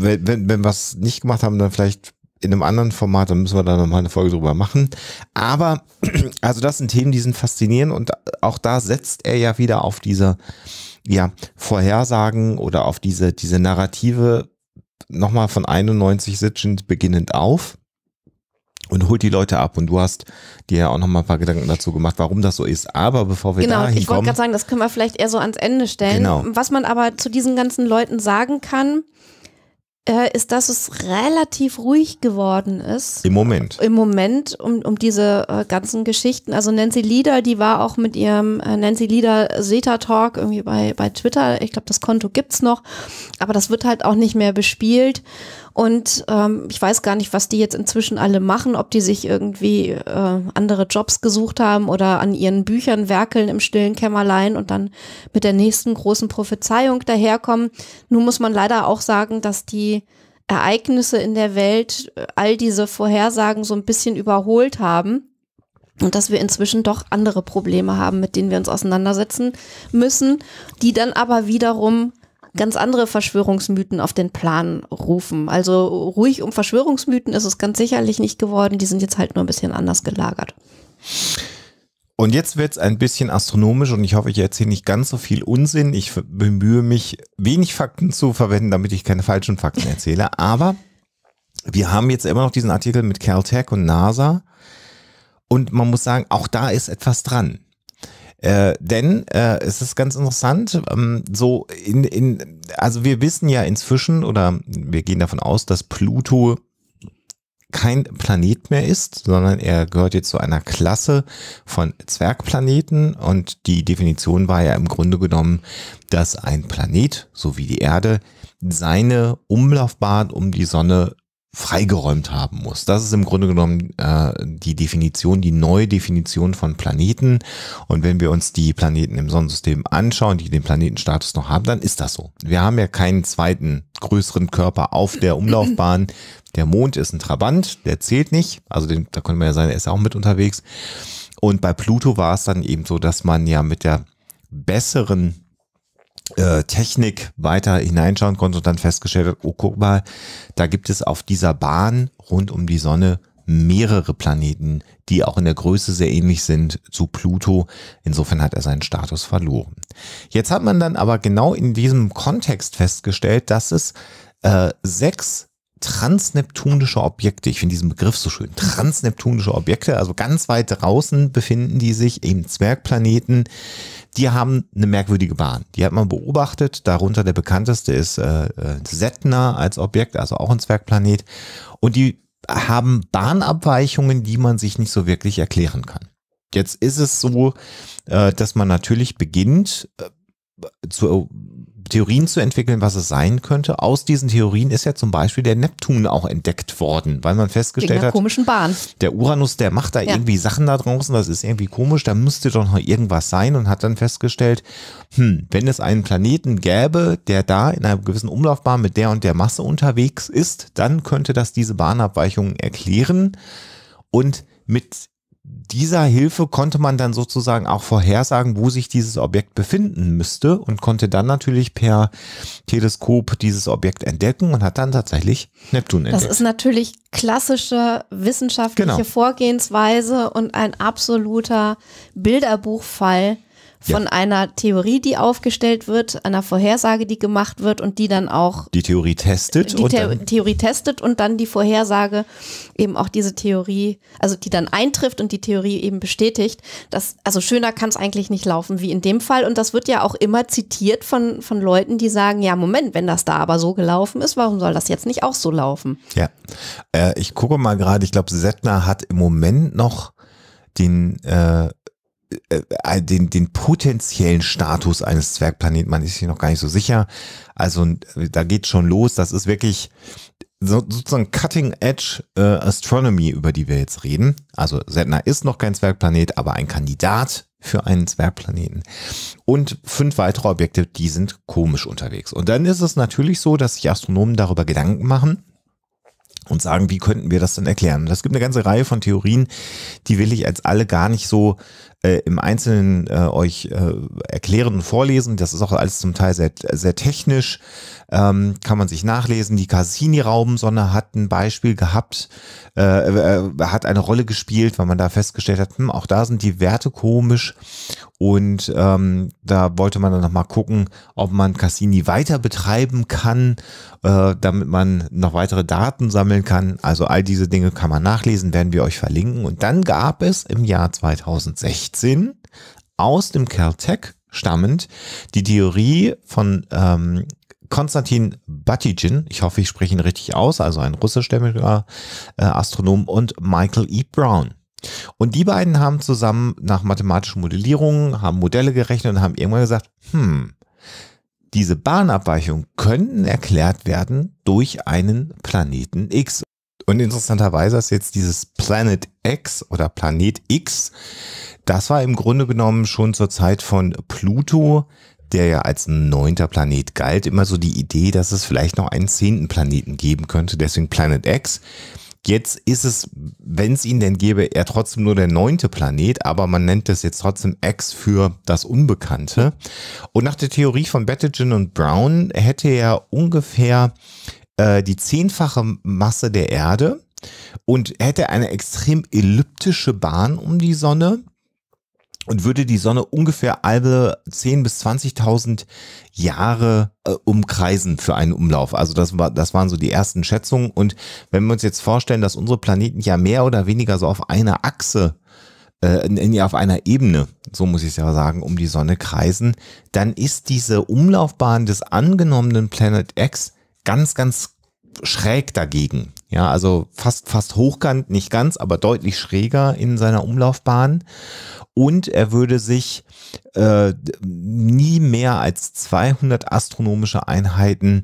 wenn, wenn, wenn wir es nicht gemacht haben, dann vielleicht in einem anderen Format, dann müssen wir da nochmal eine Folge drüber machen. Aber, *clears throat* also das sind Themen, die sind faszinierend und auch da setzt er ja wieder auf diese, ja, Vorhersagen oder auf diese, diese Narrative nochmal von 91 sitzend beginnend auf und holt die Leute ab. Und du hast dir ja auch nochmal ein paar Gedanken dazu gemacht, warum das so ist. Aber bevor wir genau, dahin ich wollte gerade sagen, das können wir vielleicht eher so ans Ende stellen. Genau. Was man aber zu diesen ganzen Leuten sagen kann, äh, ist, dass es relativ ruhig geworden ist. Im Moment. Im Moment um, um diese äh, ganzen Geschichten. Also Nancy Lieder, die war auch mit ihrem äh, Nancy Lieder Seta Talk irgendwie bei, bei Twitter. Ich glaube, das Konto gibt's noch, aber das wird halt auch nicht mehr bespielt. Und ähm, ich weiß gar nicht, was die jetzt inzwischen alle machen, ob die sich irgendwie äh, andere Jobs gesucht haben oder an ihren Büchern werkeln im stillen Kämmerlein und dann mit der nächsten großen Prophezeiung daherkommen. Nun muss man leider auch sagen, dass die Ereignisse in der Welt äh, all diese Vorhersagen so ein bisschen überholt haben und dass wir inzwischen doch andere Probleme haben, mit denen wir uns auseinandersetzen müssen, die dann aber wiederum ganz andere Verschwörungsmythen auf den Plan rufen. Also ruhig um Verschwörungsmythen ist es ganz sicherlich nicht geworden. Die sind jetzt halt nur ein bisschen anders gelagert. Und jetzt wird es ein bisschen astronomisch und ich hoffe, ich erzähle nicht ganz so viel Unsinn. Ich bemühe mich, wenig Fakten zu verwenden, damit ich keine falschen Fakten erzähle. Aber wir haben jetzt immer noch diesen Artikel mit Caltech und NASA. Und man muss sagen, auch da ist etwas dran. Äh, denn äh, es ist ganz interessant, ähm, so in, in, also wir wissen ja inzwischen oder wir gehen davon aus, dass Pluto kein Planet mehr ist, sondern er gehört jetzt zu einer Klasse von Zwergplaneten und die Definition war ja im Grunde genommen, dass ein Planet, so wie die Erde, seine Umlaufbahn um die Sonne freigeräumt haben muss. Das ist im Grunde genommen äh, die Definition, die neue Definition von Planeten. Und wenn wir uns die Planeten im Sonnensystem anschauen, die den Planetenstatus noch haben, dann ist das so. Wir haben ja keinen zweiten größeren Körper auf der Umlaufbahn. Der Mond ist ein Trabant, der zählt nicht. Also den, da können wir ja sein, er ist auch mit unterwegs. Und bei Pluto war es dann eben so, dass man ja mit der besseren äh, Technik weiter hineinschauen konnte und dann festgestellt hat, oh guck mal, da gibt es auf dieser Bahn rund um die Sonne mehrere Planeten, die auch in der Größe sehr ähnlich sind zu Pluto. Insofern hat er seinen Status verloren. Jetzt hat man dann aber genau in diesem Kontext festgestellt, dass es äh, sechs transneptunische Objekte, ich finde diesen Begriff so schön, transneptunische Objekte, also ganz weit draußen befinden die sich, eben Zwergplaneten, die haben eine merkwürdige Bahn. Die hat man beobachtet. Darunter der bekannteste ist äh, äh als Objekt, also auch ein Zwergplanet. Und die haben Bahnabweichungen, die man sich nicht so wirklich erklären kann. Jetzt ist es so, äh, dass man natürlich beginnt äh, zu Theorien zu entwickeln, was es sein könnte. Aus diesen Theorien ist ja zum Beispiel der Neptun auch entdeckt worden, weil man festgestellt hat, komischen Bahn. der Uranus, der macht da ja. irgendwie Sachen da draußen, das ist irgendwie komisch, da müsste doch noch irgendwas sein und hat dann festgestellt, hm, wenn es einen Planeten gäbe, der da in einer gewissen Umlaufbahn mit der und der Masse unterwegs ist, dann könnte das diese Bahnabweichungen erklären und mit dieser Hilfe konnte man dann sozusagen auch vorhersagen, wo sich dieses Objekt befinden müsste und konnte dann natürlich per Teleskop dieses Objekt entdecken und hat dann tatsächlich Neptun entdeckt. Das ist natürlich klassische wissenschaftliche genau. Vorgehensweise und ein absoluter Bilderbuchfall von ja. einer Theorie, die aufgestellt wird, einer Vorhersage, die gemacht wird und die dann auch die Theorie testet die und The Theorie testet und dann die Vorhersage eben auch diese Theorie, also die dann eintrifft und die Theorie eben bestätigt. Das also schöner kann es eigentlich nicht laufen wie in dem Fall und das wird ja auch immer zitiert von von Leuten, die sagen, ja Moment, wenn das da aber so gelaufen ist, warum soll das jetzt nicht auch so laufen? Ja, äh, ich gucke mal gerade, ich glaube, Settner hat im Moment noch den äh, äh, äh, den, den potenziellen Status eines Zwergplaneten, man ist sich noch gar nicht so sicher. Also da geht schon los. Das ist wirklich so, sozusagen Cutting Edge äh, Astronomy, über die wir jetzt reden. Also Setna ist noch kein Zwergplanet, aber ein Kandidat für einen Zwergplaneten. Und fünf weitere Objekte, die sind komisch unterwegs. Und dann ist es natürlich so, dass sich Astronomen darüber Gedanken machen und sagen, wie könnten wir das denn erklären? Das gibt eine ganze Reihe von Theorien, die will ich als alle gar nicht so äh, im Einzelnen äh, euch äh, erklären und vorlesen. Das ist auch alles zum Teil sehr, sehr technisch, ähm, kann man sich nachlesen. Die Cassini-Raubensonne hat ein Beispiel gehabt, äh, äh, hat eine Rolle gespielt, weil man da festgestellt hat, hm, auch da sind die Werte komisch und ähm, da wollte man dann nochmal gucken, ob man Cassini weiter betreiben kann, äh, damit man noch weitere Daten sammeln kann. Also all diese Dinge kann man nachlesen, werden wir euch verlinken. Und dann gab es im Jahr 2016 16 aus dem Caltech stammend die Theorie von ähm, Konstantin Batygin, ich hoffe, ich spreche ihn richtig aus, also ein russischstämmiger äh, Astronom und Michael E. Brown. Und die beiden haben zusammen nach mathematischen Modellierungen, haben Modelle gerechnet und haben irgendwann gesagt, hm, diese Bahnabweichungen könnten erklärt werden durch einen Planeten X und interessanterweise ist jetzt dieses Planet X oder Planet X, das war im Grunde genommen schon zur Zeit von Pluto, der ja als neunter Planet galt, immer so die Idee, dass es vielleicht noch einen zehnten Planeten geben könnte, deswegen Planet X. Jetzt ist es, wenn es ihn denn gäbe, er trotzdem nur der neunte Planet, aber man nennt es jetzt trotzdem X für das Unbekannte. Und nach der Theorie von Bettigen und Brown hätte er ungefähr äh, die zehnfache Masse der Erde und hätte eine extrem elliptische Bahn um die Sonne und würde die Sonne ungefähr alle 10.000 bis 20.000 Jahre äh, umkreisen für einen Umlauf. Also das, war, das waren so die ersten Schätzungen. Und wenn wir uns jetzt vorstellen, dass unsere Planeten ja mehr oder weniger so auf einer Achse, äh, in, in, auf einer Ebene, so muss ich es ja sagen, um die Sonne kreisen, dann ist diese Umlaufbahn des angenommenen Planet X ganz, ganz schräg dagegen. Ja, also fast, fast hochkant, nicht ganz, aber deutlich schräger in seiner Umlaufbahn. Und er würde sich äh, nie mehr als 200 astronomische Einheiten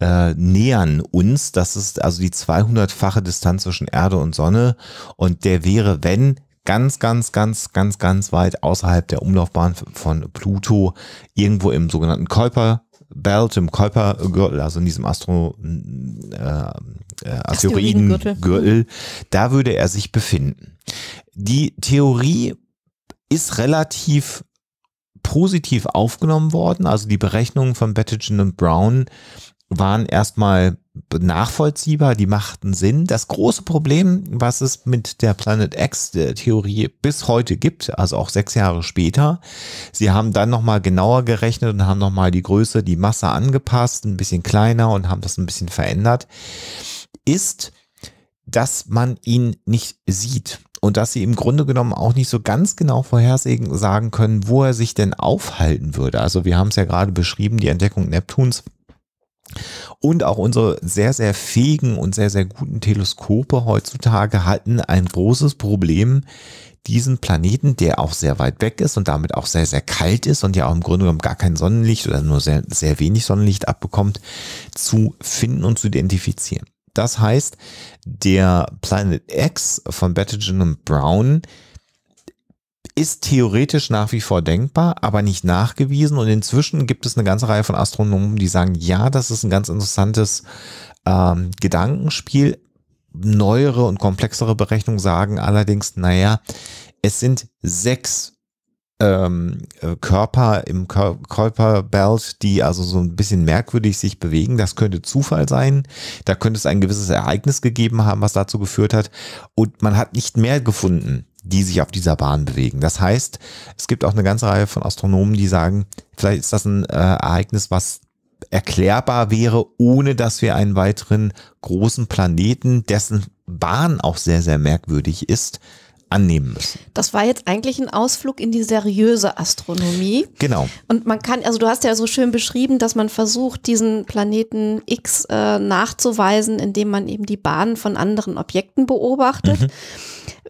äh, nähern uns. Das ist also die 200-fache Distanz zwischen Erde und Sonne. Und der wäre, wenn ganz, ganz, ganz, ganz, ganz weit außerhalb der Umlaufbahn von Pluto, irgendwo im sogenannten Kuiper, Belt im Kuipergürtel, also in diesem Astro, äh, äh Asteroidengürtel, da würde er sich befinden. Die Theorie ist relativ positiv aufgenommen worden. Also die Berechnungen von Bettigen und Brown waren erstmal nachvollziehbar, die machten Sinn. Das große Problem, was es mit der Planet X-Theorie bis heute gibt, also auch sechs Jahre später, sie haben dann nochmal genauer gerechnet und haben nochmal die Größe, die Masse angepasst, ein bisschen kleiner und haben das ein bisschen verändert, ist, dass man ihn nicht sieht und dass sie im Grunde genommen auch nicht so ganz genau vorhersagen können, wo er sich denn aufhalten würde. Also wir haben es ja gerade beschrieben, die Entdeckung Neptuns und auch unsere sehr, sehr fähigen und sehr, sehr guten Teleskope heutzutage hatten ein großes Problem, diesen Planeten, der auch sehr weit weg ist und damit auch sehr, sehr kalt ist und ja auch im Grunde genommen gar kein Sonnenlicht oder nur sehr, sehr wenig Sonnenlicht abbekommt, zu finden und zu identifizieren. Das heißt, der Planet X von Battigen und Brown ist theoretisch nach wie vor denkbar, aber nicht nachgewiesen. Und inzwischen gibt es eine ganze Reihe von Astronomen, die sagen, ja, das ist ein ganz interessantes ähm, Gedankenspiel. Neuere und komplexere Berechnungen sagen allerdings, naja, es sind sechs ähm, äh, Körper im Körperbelt, die also so ein bisschen merkwürdig sich bewegen. Das könnte Zufall sein. Da könnte es ein gewisses Ereignis gegeben haben, was dazu geführt hat. Und man hat nicht mehr gefunden die sich auf dieser Bahn bewegen. Das heißt, es gibt auch eine ganze Reihe von Astronomen, die sagen, vielleicht ist das ein äh, Ereignis, was erklärbar wäre, ohne dass wir einen weiteren großen Planeten, dessen Bahn auch sehr, sehr merkwürdig ist, annehmen müssen. Das war jetzt eigentlich ein Ausflug in die seriöse Astronomie. Genau. Und man kann, also du hast ja so schön beschrieben, dass man versucht, diesen Planeten X äh, nachzuweisen, indem man eben die Bahnen von anderen Objekten beobachtet. Mhm.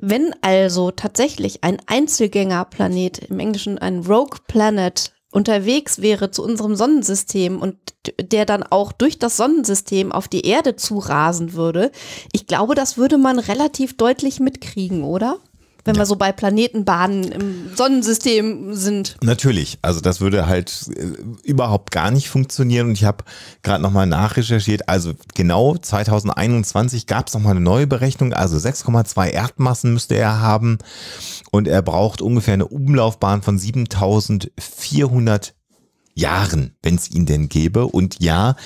Wenn also tatsächlich ein Einzelgängerplanet, im Englischen ein Rogue Planet, unterwegs wäre zu unserem Sonnensystem und der dann auch durch das Sonnensystem auf die Erde zu rasen würde, ich glaube, das würde man relativ deutlich mitkriegen, oder? wenn ja. wir so bei Planetenbahnen im Sonnensystem sind. Natürlich, also das würde halt äh, überhaupt gar nicht funktionieren. Und ich habe gerade nochmal nachrecherchiert. Also genau 2021 gab es nochmal eine neue Berechnung. Also 6,2 Erdmassen müsste er haben. Und er braucht ungefähr eine Umlaufbahn von 7400 Jahren, wenn es ihn denn gäbe. Und ja,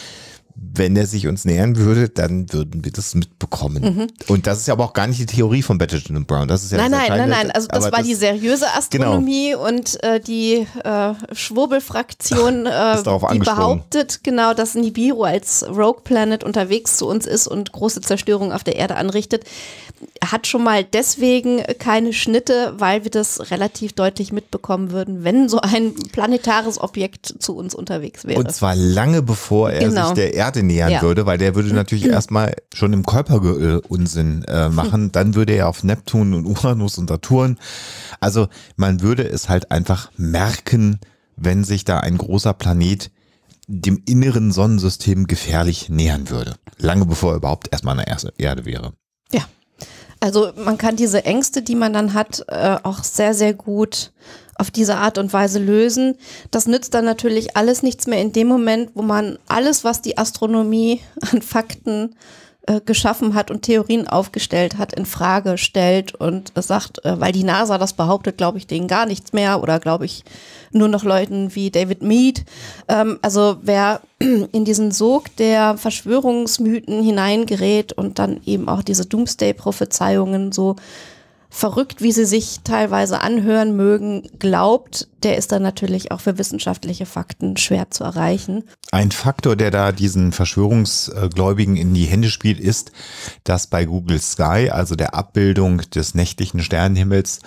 wenn er sich uns nähern würde, dann würden wir das mitbekommen. Mhm. Und das ist ja aber auch gar nicht die Theorie von Batterton und Brown. Das ist ja nein, das nein, nein, nein. Also das war das, die seriöse genau. Astronomie genau. und äh, die äh, Schwurbelfraktion, *laughs* äh, die behauptet genau, dass Nibiru als Rogue Planet unterwegs zu uns ist und große Zerstörung auf der Erde anrichtet, hat schon mal deswegen keine Schnitte, weil wir das relativ deutlich mitbekommen würden, wenn so ein planetares Objekt zu uns unterwegs wäre. Und zwar lange bevor er genau. sich der Erde Experte nähern ja. würde, weil der würde natürlich *clears throat* erstmal schon im Körper äh, Unsinn äh, hm. machen. Dann würde er auf Neptun und Uranus und Saturn. Also man würde es halt einfach merken, wenn sich da ein großer Planet dem inneren Sonnensystem gefährlich nähern würde. Lange bevor er überhaupt erstmal eine Erde wäre. Ja. Also man kann diese Ängste, die man dann hat, äh, auch sehr, sehr gut auf diese Art und Weise lösen. Das nützt dann natürlich alles nichts mehr in dem Moment, wo man alles, was die Astronomie *laughs* an Fakten äh, geschaffen hat und Theorien aufgestellt hat, in Frage stellt und äh, sagt, äh, weil die NASA das behauptet, glaube ich denen gar nichts mehr oder glaube ich nur noch Leuten wie David Mead. Ähm, also wer *clears throat* in diesen Sog der Verschwörungsmythen hineingerät und dann eben auch diese Doomsday-Prophezeiungen so verrückt, wie sie sich teilweise anhören mögen, glaubt, der ist dann natürlich auch für wissenschaftliche Fakten schwer zu erreichen. Ein Faktor, der da diesen Verschwörungsgläubigen in die Hände spielt, ist, dass bei Google Sky, also der Abbildung des nächtlichen Sternenhimmels,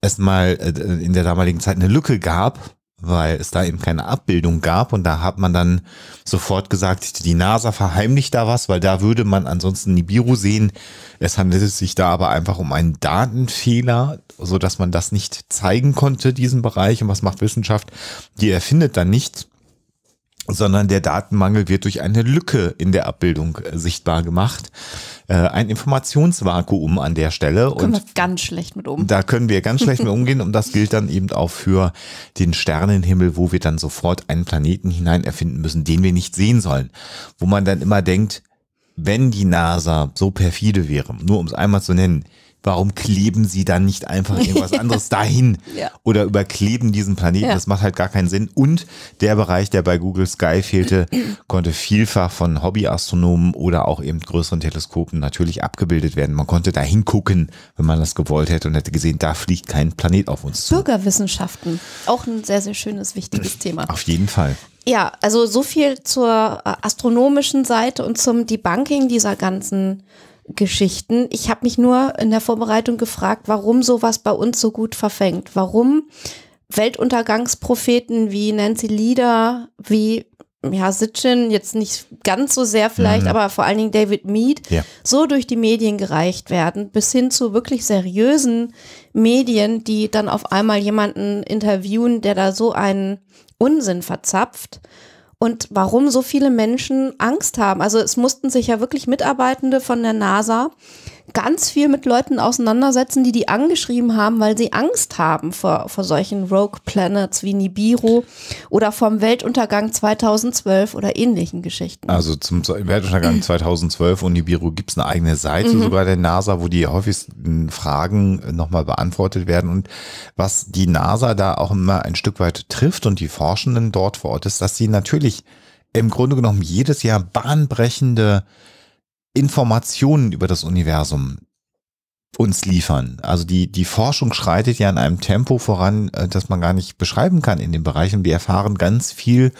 es mal äh, in der damaligen Zeit eine Lücke gab, weil es da eben keine Abbildung gab und da hat man dann sofort gesagt, die NASA verheimlicht da was, weil da würde man ansonsten Nibiru sehen. Es handelte sich da aber einfach um einen Datenfehler, so dass man das nicht zeigen konnte, diesen Bereich und was macht Wissenschaft? Die erfindet dann nichts, sondern der Datenmangel wird durch eine Lücke in der Abbildung äh, sichtbar gemacht. Äh, ein Informationsvakuum an der Stelle. Da können und wir ganz schlecht mit umgehen. Da können wir ganz schlecht mit *laughs* umgehen und das gilt dann eben auch für den Sternenhimmel, wo wir dann sofort einen Planeten hinein erfinden müssen, den wir nicht sehen sollen. Wo man dann immer denkt, wenn die NASA so perfide wäre, nur um es einmal zu nennen, warum kleben sie dann nicht einfach irgendwas *laughs* anderes dahin ja. oder überkleben diesen Planeten? Ja. Das macht halt gar keinen Sinn. Und der Bereich, der bei Google Sky fehlte, *clears throat* konnte vielfach von Hobbyastronomen oder auch eben größeren Teleskopen natürlich abgebildet werden. Man konnte da hingucken, wenn man das gewollt hätte und hätte gesehen, da fliegt kein Planet auf uns zu. Bürgerwissenschaften, auch ein sehr, sehr schönes, wichtiges *clears throat* Thema. Auf jeden Fall. Ja, also so viel zur äh, astronomischen Seite und zum Debunking dieser ganzen äh, Geschichten. Ich habe mich nur in der Vorbereitung gefragt, warum sowas bei uns so gut verfängt. Warum Weltuntergangspropheten wie Nancy Lieder, wie ja, Sitchin jetzt nicht ganz so sehr vielleicht, mhm. aber vor allen Dingen David Mead, ja. so durch die Medien gereicht werden, bis hin zu wirklich seriösen Medien, die dann auf einmal jemanden interviewen, der da so einen Unsinn verzapft und warum so viele Menschen Angst haben. Also es mussten sich ja wirklich Mitarbeitende von der NASA ganz viel mit Leuten auseinandersetzen, die die angeschrieben haben, weil sie Angst haben vor, vor solchen Rogue Planets wie Nibiru oder vom Weltuntergang 2012 oder ähnlichen Geschichten. Also zum Weltuntergang 2012 und Nibiru gibt es eine eigene Seite mhm. sogar der NASA, wo die häufigsten Fragen nochmal beantwortet werden. Und was die NASA da auch immer ein Stück weit trifft und die Forschenden dort vor Ort ist, dass sie natürlich im Grunde genommen jedes Jahr bahnbrechende Informationen über das Universum uns liefern. Also die, die Forschung schreitet ja in einem Tempo voran, äh, dass man gar nicht beschreiben kann in dem Bereich. Und wir erfahren ganz viel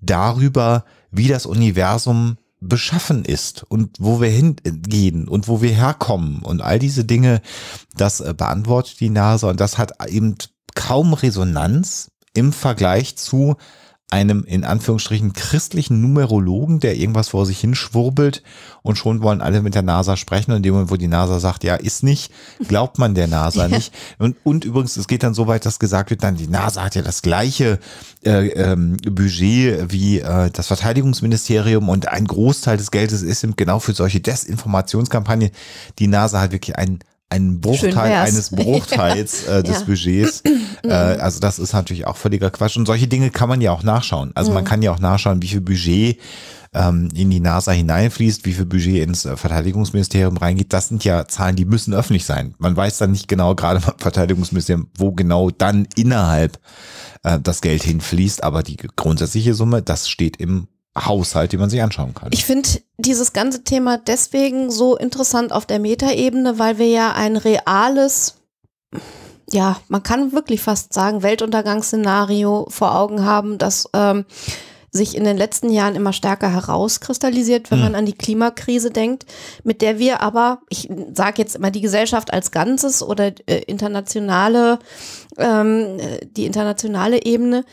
darüber, wie das Universum beschaffen ist und wo wir hingehen und wo wir herkommen und all diese Dinge, das äh, beantwortet die NASA und das hat eben kaum Resonanz im Vergleich zu einem in Anführungsstrichen christlichen Numerologen, der irgendwas vor sich hinschwurbelt und schon wollen alle mit der NASA sprechen. Und in dem Moment, wo die NASA sagt, ja, ist nicht, glaubt man der NASA *laughs* nicht. Und, und übrigens, es geht dann so weit, dass gesagt wird, dann die NASA hat ja das gleiche äh, ähm, Budget wie äh, das Verteidigungsministerium und ein Großteil des Geldes ist eben genau für solche Desinformationskampagnen. Die NASA hat wirklich einen ein Bruchteil eines *laughs* Bruchteils äh, des ja. Budgets. *clears throat* Äh, also das ist natürlich auch völliger Quatsch. Und solche Dinge kann man ja auch nachschauen. Also mhm. man kann ja auch nachschauen, wie viel Budget ähm, in die NASA hineinfließt, wie viel Budget ins äh, Verteidigungsministerium reingeht. Das sind ja Zahlen, die müssen öffentlich sein. Man weiß dann nicht genau, gerade beim Verteidigungsministerium, wo genau dann innerhalb äh, das Geld hinfließt. Aber die grundsätzliche Summe, das steht im Haushalt, die man sich anschauen kann. Ich finde dieses ganze Thema deswegen so interessant auf der Metaebene, weil wir ja ein reales, ja, man kann wirklich fast sagen, Weltuntergangsszenario vor Augen haben, das ähm, sich in den letzten Jahren immer stärker herauskristallisiert, wenn hm. man an die Klimakrise denkt, mit der wir aber, ich sage jetzt immer die Gesellschaft als Ganzes oder äh, internationale, ähm, äh, die internationale Ebene,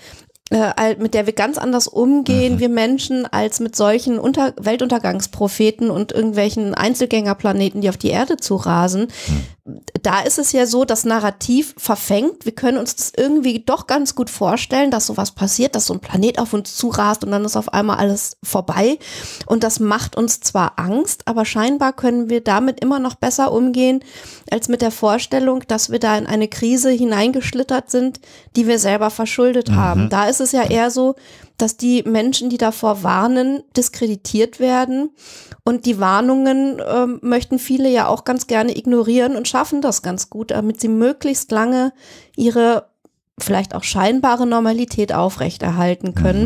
äh, mit der wir ganz anders umgehen, mhm. wir Menschen, als mit solchen Unter Weltuntergangspropheten und irgendwelchen Einzelgängerplaneten, die auf die Erde zu rasen. Mhm. Da ist es ja so, das Narrativ verfängt. Wir können uns das irgendwie doch ganz gut vorstellen, dass sowas passiert, dass so ein Planet auf uns zurast und dann ist auf einmal alles vorbei. Und das macht uns zwar Angst, aber scheinbar können wir damit immer noch besser umgehen, als mit der Vorstellung, dass wir da in eine Krise hineingeschlittert sind, die wir selber verschuldet mhm. haben. Da ist ist es ja eher so, dass die Menschen, die davor warnen, diskreditiert werden. Und die Warnungen äh, möchten viele ja auch ganz gerne ignorieren und schaffen das ganz gut, damit sie möglichst lange ihre vielleicht auch scheinbare Normalität aufrechterhalten können.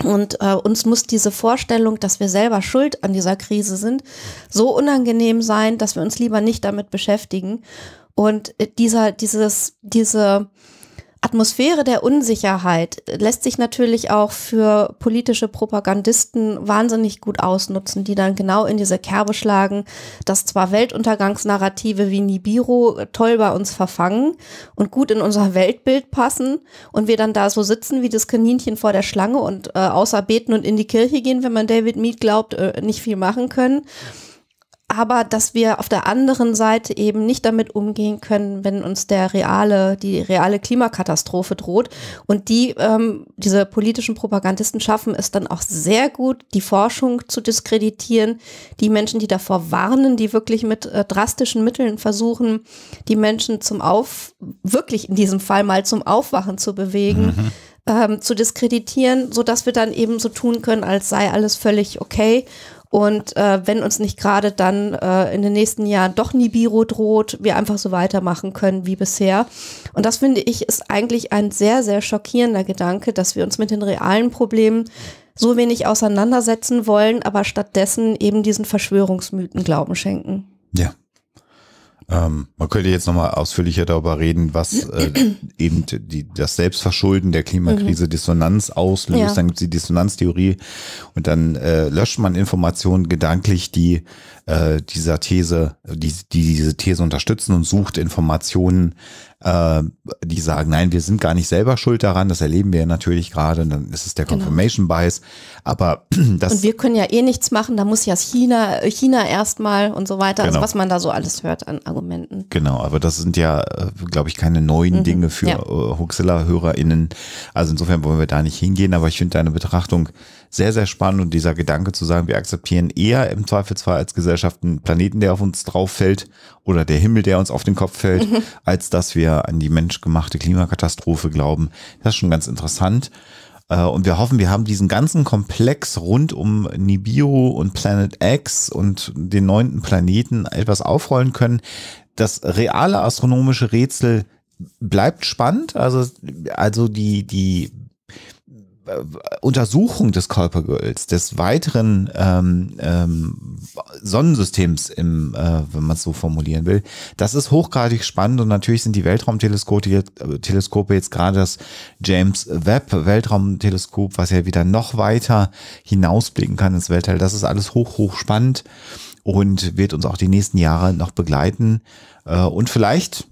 Mhm. Und äh, uns muss diese Vorstellung, dass wir selber schuld an dieser Krise sind, so unangenehm sein, dass wir uns lieber nicht damit beschäftigen. Und äh, dieser, dieses, diese Atmosphäre der Unsicherheit lässt sich natürlich auch für politische Propagandisten wahnsinnig gut ausnutzen, die dann genau in diese Kerbe schlagen, dass zwar Weltuntergangsnarrative wie Nibiru toll bei uns verfangen und gut in unser Weltbild passen und wir dann da so sitzen wie das Kaninchen vor der Schlange und äh, außer beten und in die Kirche gehen, wenn man David Mead glaubt, äh, nicht viel machen können aber dass wir auf der anderen Seite eben nicht damit umgehen können, wenn uns der reale, die reale Klimakatastrophe droht. Und die, ähm, diese politischen Propagandisten schaffen es dann auch sehr gut, die Forschung zu diskreditieren, die Menschen, die davor warnen, die wirklich mit äh, drastischen Mitteln versuchen, die Menschen zum Auf, wirklich in diesem Fall mal zum Aufwachen zu bewegen. Mhm. Ähm, zu diskreditieren, so dass wir dann eben so tun können, als sei alles völlig okay und äh, wenn uns nicht gerade dann äh, in den nächsten Jahren doch Nibiru droht, wir einfach so weitermachen können wie bisher. Und das finde ich ist eigentlich ein sehr, sehr schockierender Gedanke, dass wir uns mit den realen Problemen so wenig auseinandersetzen wollen, aber stattdessen eben diesen Verschwörungsmythen Glauben schenken. Ja. Ähm, man könnte jetzt nochmal ausführlicher darüber reden, was äh, eben die, das Selbstverschulden der Klimakrise mhm. Dissonanz auslöst. Ja. Dann gibt es die Dissonanztheorie und dann äh, löscht man Informationen gedanklich, die äh, dieser These, die, die diese These unterstützen und sucht Informationen äh, die sagen, nein, wir sind gar nicht selber schuld daran, das erleben wir natürlich gerade, dann ist es der genau. Confirmation genau. Bias, aber *clears throat* das... Und wir können ja eh nichts machen, da muss ja China, China erstmal und so weiter, also genau. also was man da so alles hört an Argumenten. Genau, aber das sind ja, äh, glaube ich, keine neuen mhm. Dinge für ja. Äh, Huxilla-HörerInnen, also insofern wollen wir da nicht hingehen, aber ich finde deine Betrachtung sehr, sehr spannend und dieser Gedanke zu sagen, wir akzeptieren eher im Zweifelsfall als Gesellschaft einen Planeten, der auf uns drauf fällt oder der Himmel, der uns auf den Kopf fällt, mhm. als dass wir an die menschgemachte Klimakatastrophe glauben. Das ist schon ganz interessant. Äh, und wir hoffen, wir haben diesen ganzen Komplex rund um Nibiru und Planet X und den neunten Planeten etwas aufrollen können. Das reale astronomische Rätsel bleibt spannend. Also, also die, die äh, Untersuchung des Kolpergürtels, des weiteren ähm, ähm, Sonnensystems, im, äh, wenn man es so formulieren will, das ist hochgradig spannend und natürlich sind die Weltraumteleskope äh, Teleskope jetzt gerade das James Webb Weltraumteleskop, was ja wieder noch weiter hinausblicken kann ins Weltall. Das ist alles hoch, hoch spannend und wird uns auch die nächsten Jahre noch begleiten. Äh, und vielleicht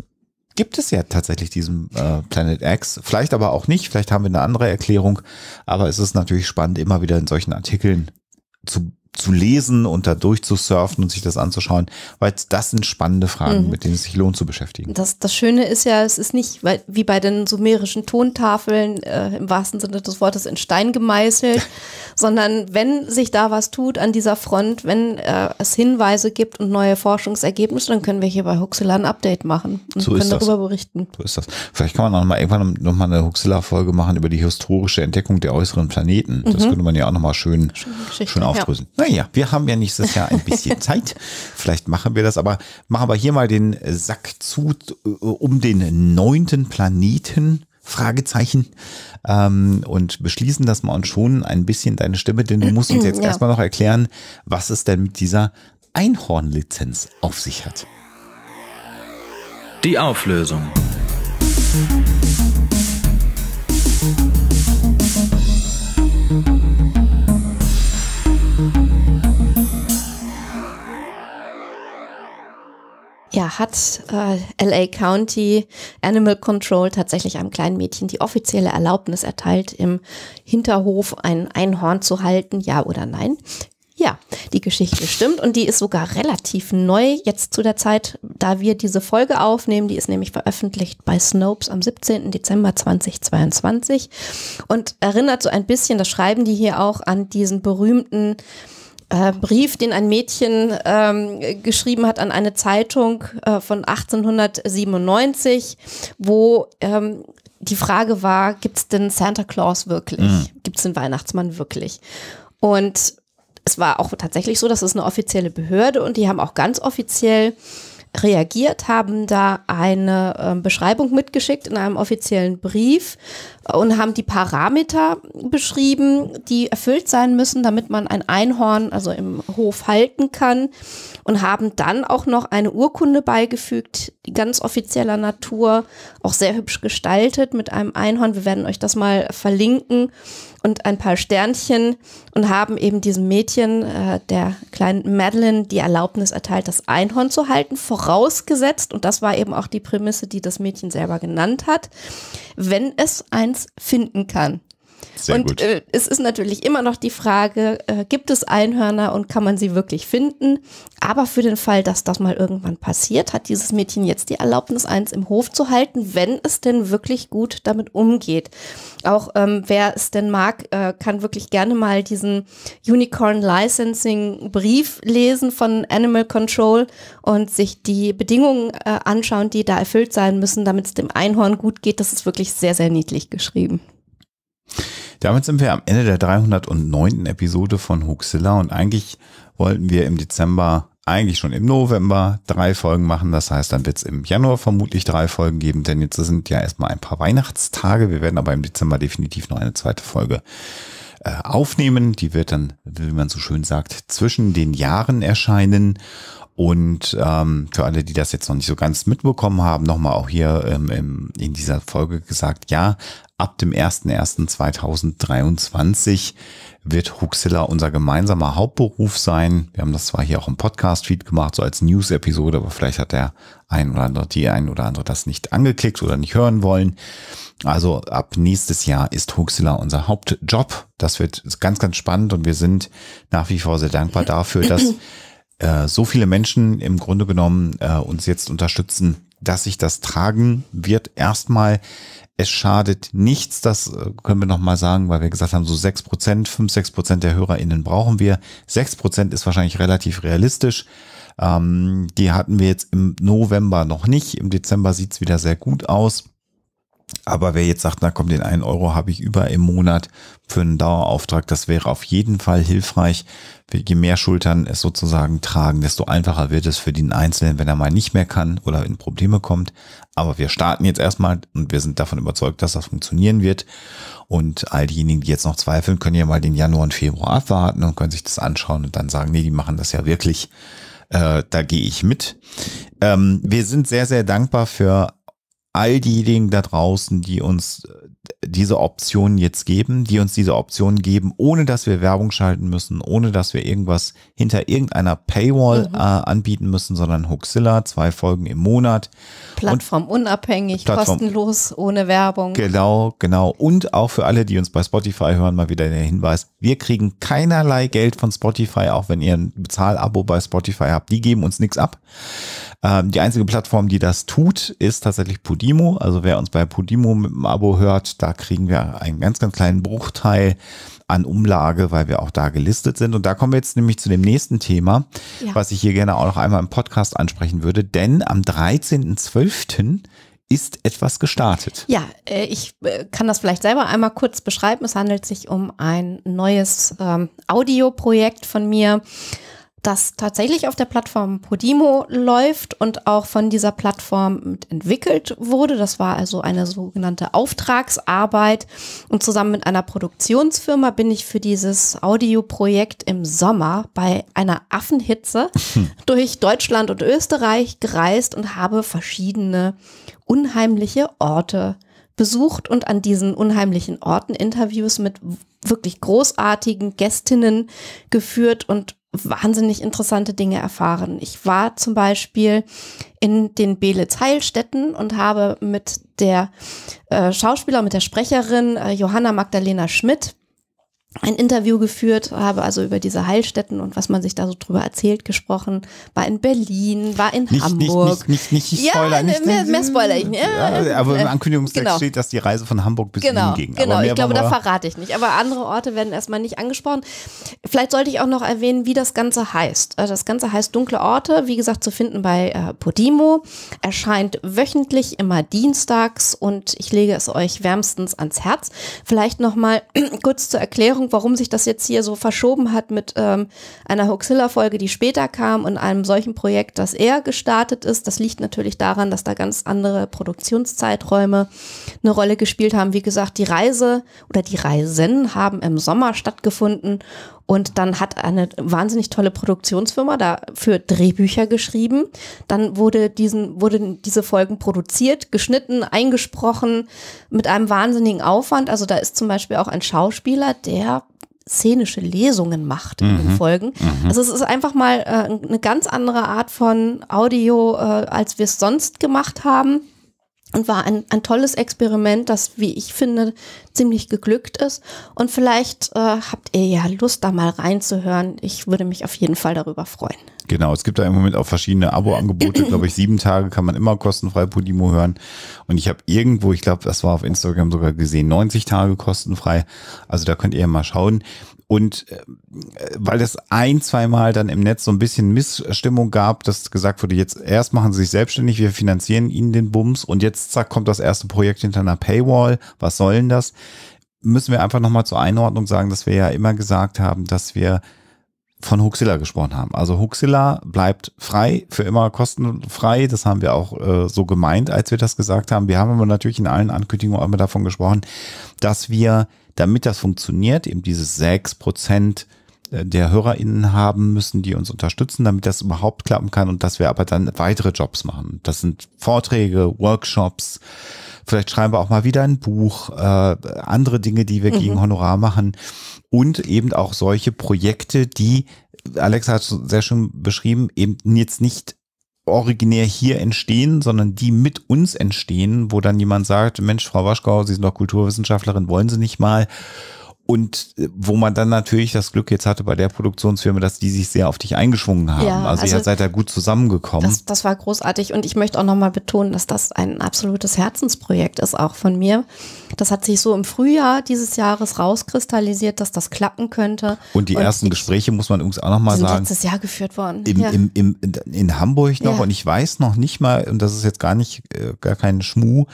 gibt es ja tatsächlich diesen äh, Planet X. Vielleicht aber auch nicht. Vielleicht haben wir eine andere Erklärung. Aber es ist natürlich spannend, immer wieder in solchen Artikeln zu zu lesen und da durchzusurfen und sich das anzuschauen, weil das sind spannende Fragen, mhm. mit denen es sich lohnt zu beschäftigen. Das, das Schöne ist ja, es ist nicht weil, wie bei den sumerischen Tontafeln äh, im wahrsten Sinne des Wortes in Stein gemeißelt, *laughs* sondern wenn sich da was tut an dieser Front, wenn äh, es Hinweise gibt und neue Forschungsergebnisse, dann können wir hier bei Huxilla ein Update machen und so können darüber das. berichten. So ist das. Vielleicht kann man auch noch mal irgendwann nochmal eine Huxilla-Folge machen über die historische Entdeckung der äußeren Planeten. Mhm. Das könnte man ja auch nochmal schön, schön aufdrüsen. Ja. Naja, wir haben ja nächstes Jahr ein bisschen *laughs* Zeit. Vielleicht machen wir das, aber machen wir hier mal den Sack zu äh, um den neunten Planeten. Fragezeichen ähm, und beschließen das mal und schon ein bisschen deine Stimme, denn du musst uns jetzt *clears throat* ja. erstmal noch erklären, was es denn mit dieser Einhornlizenz auf sich hat. Die Auflösung. ja, hat äh, LA County Animal Control tatsächlich einem kleinen Mädchen die offizielle Erlaubnis erteilt, im Hinterhof ein Einhorn zu halten, ja oder nein? Ja, die Geschichte stimmt und die ist sogar relativ neu jetzt zu der Zeit, da wir diese Folge aufnehmen. Die ist nämlich veröffentlicht bei Snopes am 17. Dezember 2022 und erinnert so ein bisschen, das schreiben die hier auch, an diesen berühmten äh, Brief, den ein Mädchen ähm, geschrieben hat an eine Zeitung äh, von 1897, wo ähm, die Frage war, gibt es denn Santa Claus wirklich? Mhm. Gibt es den Weihnachtsmann wirklich? Und es war auch tatsächlich so, dass es eine offizielle Behörde und die haben auch ganz offiziell reagiert, haben da eine äh, Beschreibung mitgeschickt in einem offiziellen Brief und haben die Parameter beschrieben, die erfüllt sein müssen, damit man ein Einhorn also im Hof halten kann und haben dann auch noch eine Urkunde beigefügt, die ganz offizieller Natur, auch sehr hübsch gestaltet mit einem Einhorn. Wir werden euch das mal verlinken und ein paar Sternchen und haben eben diesem Mädchen, äh, der kleinen Madeline, die Erlaubnis erteilt, das Einhorn zu halten, vorausgesetzt, und das war eben auch die Prämisse, die das Mädchen selber genannt hat, wenn es eins finden kann. Sehr und gut. Äh, es ist natürlich immer noch die Frage, äh, gibt es Einhörner und kann man sie wirklich finden? Aber für den Fall, dass das mal irgendwann passiert, hat dieses Mädchen jetzt die Erlaubnis, eins im Hof zu halten, wenn es denn wirklich gut damit umgeht. Auch ähm, wer es denn mag, äh, kann wirklich gerne mal diesen Unicorn Licensing Brief lesen von Animal Control und sich die Bedingungen äh, anschauen, die da erfüllt sein müssen, damit es dem Einhorn gut geht. Das ist wirklich sehr, sehr niedlich geschrieben. Damit sind wir am Ende der 309. Episode von Huxilla und eigentlich wollten wir im Dezember, eigentlich schon im November, drei Folgen machen. Das heißt, dann wird es im Januar vermutlich drei Folgen geben, denn jetzt sind ja erstmal ein paar Weihnachtstage. Wir werden aber im Dezember definitiv noch eine zweite Folge äh, aufnehmen. Die wird dann, wie man so schön sagt, zwischen den Jahren erscheinen. Und ähm, für alle, die das jetzt noch nicht so ganz mitbekommen haben, nochmal auch hier ähm, im, in dieser Folge gesagt, ja, ab dem 01.01.2023 wird Huxilla unser gemeinsamer Hauptberuf sein. Wir haben das zwar hier auch im Podcast-Feed gemacht, so als News-Episode, aber vielleicht hat der ein oder andere, die ein oder andere das nicht angeklickt oder nicht hören wollen. Also ab nächstes Jahr ist Huxilla unser Hauptjob. Das wird ganz, ganz spannend und wir sind nach wie vor sehr dankbar dafür, dass *clears throat* Äh, so viele Menschen im Grunde genommen äh, uns jetzt unterstützen, dass sich das tragen wird. Erstmal, es schadet nichts, das äh, können wir nochmal sagen, weil wir gesagt haben, so sechs Prozent, fünf, sechs Prozent der HörerInnen brauchen wir. Sechs Prozent ist wahrscheinlich relativ realistisch. Ähm, die hatten wir jetzt im November noch nicht. Im Dezember sieht's wieder sehr gut aus. Aber wer jetzt sagt, na komm, den einen Euro habe ich über im Monat für einen Dauerauftrag, das wäre auf jeden Fall hilfreich. Je mehr Schultern es sozusagen tragen, desto einfacher wird es für den Einzelnen, wenn er mal nicht mehr kann oder in Probleme kommt. Aber wir starten jetzt erstmal und wir sind davon überzeugt, dass das funktionieren wird. Und all diejenigen, die jetzt noch zweifeln, können ja mal den Januar und Februar abwarten und können sich das anschauen und dann sagen, nee, die machen das ja wirklich. Äh, da gehe ich mit. Ähm, wir sind sehr, sehr dankbar für all diejenigen da draußen, die uns äh, diese Optionen jetzt geben, die uns diese Optionen geben, ohne dass wir Werbung schalten müssen, ohne dass wir irgendwas hinter irgendeiner Paywall mhm. äh, anbieten müssen, sondern Hookzilla, zwei Folgen im Monat. Plattformunabhängig, Plattform, kostenlos, ohne Werbung. Genau, genau. Und auch für alle, die uns bei Spotify hören, mal wieder der Hinweis, wir kriegen keinerlei Geld von Spotify, auch wenn ihr ein Bezahlabo bei Spotify habt. Die geben uns nichts ab. Ähm, die einzige Plattform, die das tut, ist tatsächlich Podimo. Also wer uns bei Podimo mit dem Abo hört, da kriegen wir einen ganz, ganz kleinen Bruchteil an Umlage, weil wir auch da gelistet sind. Und da kommen wir jetzt nämlich zu dem nächsten Thema, ja. was ich hier gerne auch noch einmal im Podcast ansprechen würde. Denn am 13.12 ist etwas gestartet. Ja, äh, ich äh, kann das vielleicht selber einmal kurz beschreiben. Es handelt sich um ein neues ähm, Audioprojekt von mir das tatsächlich auf der Plattform Podimo läuft und auch von dieser Plattform entwickelt wurde. Das war also eine sogenannte Auftragsarbeit. Und zusammen mit einer Produktionsfirma bin ich für dieses Audioprojekt im Sommer bei einer Affenhitze *laughs* hm. durch Deutschland und Österreich gereist und habe verschiedene unheimliche Orte besucht und an diesen unheimlichen Orten Interviews mit wirklich großartigen Gästinnen geführt und wahnsinnig interessante Dinge erfahren. Ich war zum Beispiel in den beelitz Heilstätten und habe mit der äh, Schauspieler, mit der Sprecherin äh, Johanna Magdalena Schmidt ein Interview geführt, habe also über diese Heilstätten und was man sich da so drüber erzählt gesprochen, war in Berlin, war in nicht, Hamburg. Nicht, nicht, nicht, nicht Spoiler. Ja, ne, nicht, mehr, ne? mehr Spoiler. Ich, nicht. ja, aber im Ankündigungstext genau. steht, dass die Reise von Hamburg bis genau, Wien ging. Genau. Aber genau, ich glaube, da verrate ich nicht. Aber andere Orte werden erstmal nicht angesprochen. Vielleicht sollte ich auch noch erwähnen, wie das Ganze heißt. Äh, das Ganze heißt Dunkle Orte, wie gesagt, zu finden bei äh, Podimo. Erscheint wöchentlich, immer dienstags und ich lege es euch wärmstens ans Herz. Vielleicht nochmal *clears throat* kurz zur Erklärung Erklärung, warum sich das jetzt hier so verschoben hat mit ähm, einer Hoaxilla-Folge, die später kam und einem solchen Projekt, das er gestartet ist. Das liegt natürlich daran, dass da ganz andere Produktionszeiträume eine Rolle gespielt haben. Wie gesagt, die Reise oder die Reisen haben im Sommer stattgefunden und dann hat eine wahnsinnig tolle Produktionsfirma dafür Drehbücher geschrieben. Dann wurde diesen, wurden diese Folgen produziert, geschnitten, eingesprochen mit einem wahnsinnigen Aufwand. Also da ist zum Beispiel auch ein Schauspieler, der szenische Lesungen macht in den mhm. Folgen. Mhm. Also es ist einfach mal äh, eine ganz andere Art von Audio, äh, als wir es sonst gemacht haben und war ein, ein tolles Experiment, das, wie ich finde, ziemlich geglückt ist. Und vielleicht äh, habt ihr ja Lust, da mal reinzuhören. Ich würde mich auf jeden Fall darüber freuen. Genau, es gibt da im Moment auch verschiedene Abo-Angebote. *clears throat* glaube ich, sieben Tage kann man immer kostenfrei Podimo hören. Und ich habe irgendwo, ich glaube, das war auf Instagram sogar gesehen, 90 Tage kostenfrei. Also da könnt ihr ja mal schauen. Und äh, weil es ein, zweimal dann im Netz so ein bisschen Missstimmung gab, dass gesagt wurde, jetzt erst machen sie sich selbstständig, wir finanzieren ihnen den Bums und jetzt zack, kommt das erste Projekt hinter einer Paywall. Was soll denn das? Müssen wir einfach nochmal zur Einordnung sagen, dass wir ja immer gesagt haben, dass wir von Huxilla gesprochen haben. Also Huxilla bleibt frei, für immer kostenfrei. Das haben wir auch äh, so gemeint, als wir das gesagt haben. Wir haben aber natürlich in allen Ankündigungen auch immer davon gesprochen, dass wir damit das funktioniert, eben dieses 6% äh, der HörerInnen haben müssen, die uns unterstützen, damit das überhaupt klappen kann und dass wir aber dann weitere Jobs machen. Das sind Vorträge, Workshops, vielleicht schreiben wir auch mal wieder ein Buch, äh, andere Dinge, die wir mhm. gegen Honorar machen und eben auch solche Projekte, die Alex hat sehr schön beschrieben, eben jetzt nicht originär hier entstehen, sondern die mit uns entstehen, wo dann jemand sagt, Mensch, Frau Waschkau, Sie sind doch Kulturwissenschaftlerin, wollen Sie nicht mal? Und äh, wo man dann natürlich das Glück jetzt hatte bei der Produktionsfirma, dass die sich sehr auf dich eingeschwungen haben. Ja, also, also ihr seid da gut zusammengekommen. Das, das war großartig und ich möchte auch nochmal betonen, dass das ein absolutes Herzensprojekt ist, auch von mir. Das hat sich so im Frühjahr dieses Jahres rauskristallisiert, dass das klappen könnte. Und die und ersten Gespräche, muss man übrigens auch nochmal sagen. Sind letztes Jahr geführt worden. Im, ja. im, im, in Hamburg noch ja. und ich weiß noch nicht mal, und das ist jetzt gar nicht, äh, gar kein Schmuh,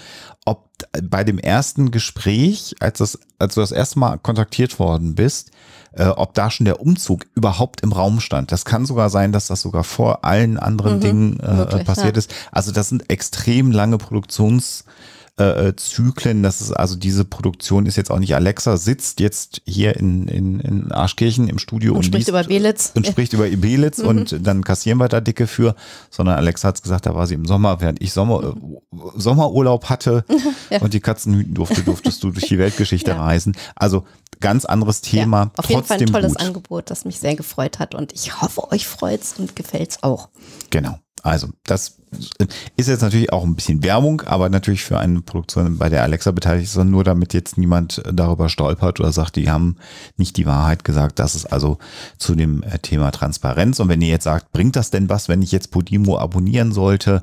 ob bei dem ersten Gespräch, als, das, als du das erste Mal kontaktiert worden bist, äh, ob da schon der Umzug überhaupt im Raum stand. Das kann sogar sein, dass das sogar vor allen anderen mhm, Dingen äh, wirklich, passiert ja. ist. Also das sind extrem lange Produktions- äh, äh, Zyklen. Das ist also diese Produktion ist jetzt auch nicht Alexa sitzt jetzt hier in, in, in Arschkirchen im Studio und, und spricht über Belitz und spricht über Belitz mhm. und dann kassieren wir da dicke für, sondern Alexa hat's gesagt, da war sie im Sommer, während ich Sommer, mhm. Sommerurlaub hatte *laughs* ja. und die Katzen hüten durfte, durftest du durch die Weltgeschichte *laughs* ja. reisen. Also ganz anderes Thema. Ja, auf Trotzdem jeden Fall ein tolles gut. Angebot, das mich sehr gefreut hat und ich hoffe, euch freut es und gefällt es auch. Genau. Also, das ist jetzt natürlich auch ein bisschen Werbung, aber natürlich für eine Produktion, bei der Alexa beteiligt ist, nur damit jetzt niemand darüber stolpert oder sagt, die haben nicht die Wahrheit gesagt. Das ist also zu dem äh, Thema Transparenz. Und wenn ihr jetzt sagt, bringt das denn was, wenn ich jetzt Podimo abonnieren sollte,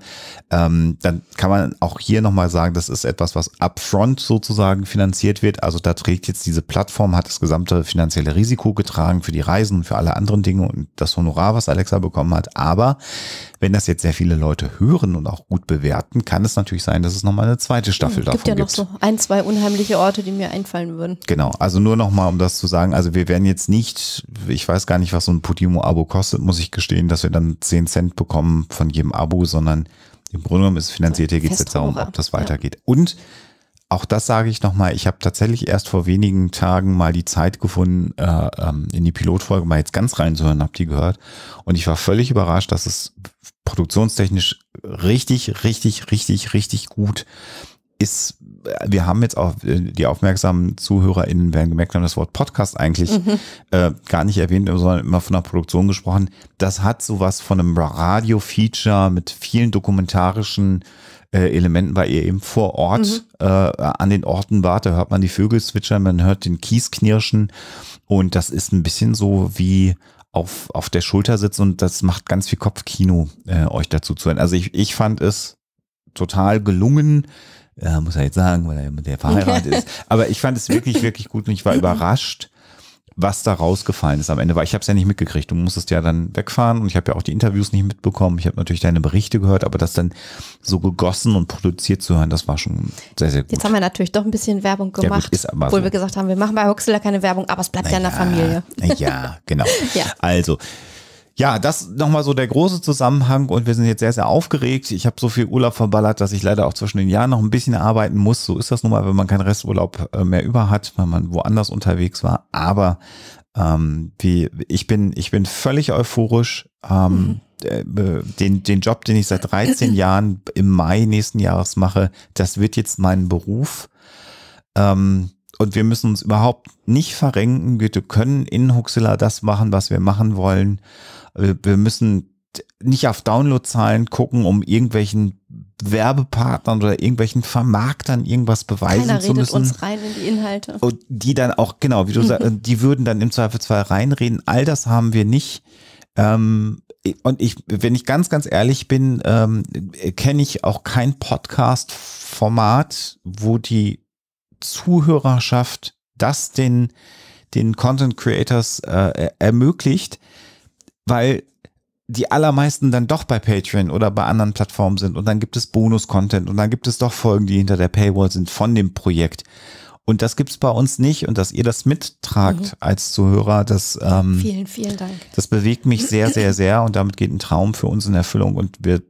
ähm, dann kann man auch hier nochmal sagen, das ist etwas, was upfront sozusagen finanziert wird. Also da trägt jetzt diese Plattform, hat das gesamte finanzielle Risiko getragen für die Reisen, für alle anderen Dinge und das Honorar, was Alexa bekommen hat. Aber wenn das jetzt sehr viele Leute hören, hören und auch gut bewerten, kann es natürlich sein, dass es nochmal eine zweite hm, Staffel davon gibt. Es gibt ja noch gibt. so ein, zwei unheimliche Orte, die mir einfallen würden. Genau, also nur nochmal, um das zu sagen, also wir werden jetzt nicht, ich weiß gar nicht, was so ein Podimo-Abo kostet, muss ich gestehen, dass wir dann 10 Cent bekommen von jedem Abo, sondern im Grunde genommen ist es finanziert, hier geht es jetzt darum, ob das weitergeht. Ja. Und auch das sage ich nochmal, ich habe tatsächlich erst vor wenigen Tagen mal die Zeit gefunden, äh, ähm, in die Pilotfolge mal jetzt ganz reinzuhören, habe die gehört. Und ich war völlig überrascht, dass es produktionstechnisch richtig, richtig, richtig, richtig gut ist. Wir haben jetzt auch, äh, die aufmerksamen ZuhörerInnen werden gemerkt haben, das Wort Podcast eigentlich mhm. äh, gar nicht erwähnt, sondern immer von einer Produktion gesprochen. Das hat sowas von einem Radio-Feature mit vielen dokumentarischen äh, Elementen, weil ihr eben vor Ort mhm. äh, an den Orten wart. Da hört man die Vögel zwitschern, man hört den Kies knirschen und das ist ein bisschen so wie auf, auf der Schulter sitzt und das macht ganz viel Kopfkino, äh, euch dazu zu hören. Also ich, ich fand es total gelungen, äh, muss er jetzt sagen, weil er mit der *laughs* verheiratet ist, aber ich fand es wirklich, wirklich gut und ich war *laughs* überrascht, was da rausgefallen ist am Ende, weil ich habe es ja nicht mitgekriegt. Du musstest ja dann wegfahren und ich habe ja auch die Interviews nicht mitbekommen. Ich habe natürlich deine Berichte gehört, aber das dann so gegossen und produziert zu hören, das war schon sehr, sehr gut. Jetzt haben wir natürlich doch ein bisschen Werbung gemacht, ja, gut, obwohl so. wir gesagt haben, wir machen bei Huxler keine Werbung, aber es bleibt Na ja in der Familie. Ja, genau. *laughs* ja. Also, ja, das nochmal so der große Zusammenhang und wir sind jetzt sehr, sehr aufgeregt. Ich habe so viel Urlaub verballert, dass ich leider auch zwischen den Jahren noch ein bisschen arbeiten muss. So ist das nun mal, wenn man keinen Resturlaub äh, mehr über hat, weil man woanders unterwegs war. Aber ähm, wie, ich, bin, ich bin völlig euphorisch. Ähm, mhm. Äh, den, den Job, den ich seit 13 *laughs* Jahren im Mai nächsten Jahres mache, das wird jetzt mein Beruf. Ähm, und wir müssen uns überhaupt nicht verrenken. Wir können in Huxilla das machen, was wir machen wollen. Wir müssen nicht auf Downloadzahlen gucken, um irgendwelchen Werbepartnern oder irgendwelchen Vermarktern irgendwas beweisen Keiner zu müssen. uns rein in die Inhalte. Und die dann auch, genau, wie du sagst, *laughs* die würden dann im Zweifelsfall reinreden. All das haben wir nicht. Ähm, und ich, wenn ich ganz, ganz ehrlich bin, ähm, kenne ich auch kein Podcast-Format, wo die Zuhörerschaft das den, den Content Creators äh, ermöglicht, weil die allermeisten dann doch bei Patreon oder bei anderen Plattformen sind und dann gibt es Bonus-Content und dann gibt es doch Folgen, die hinter der Paywall sind von dem Projekt. Und das gibt es bei uns nicht und dass ihr das mittragt mhm. als Zuhörer, das ähm, vielen, vielen Dank. Das bewegt mich sehr, sehr, *clears throat* sehr und damit geht ein Traum für uns in Erfüllung und wir,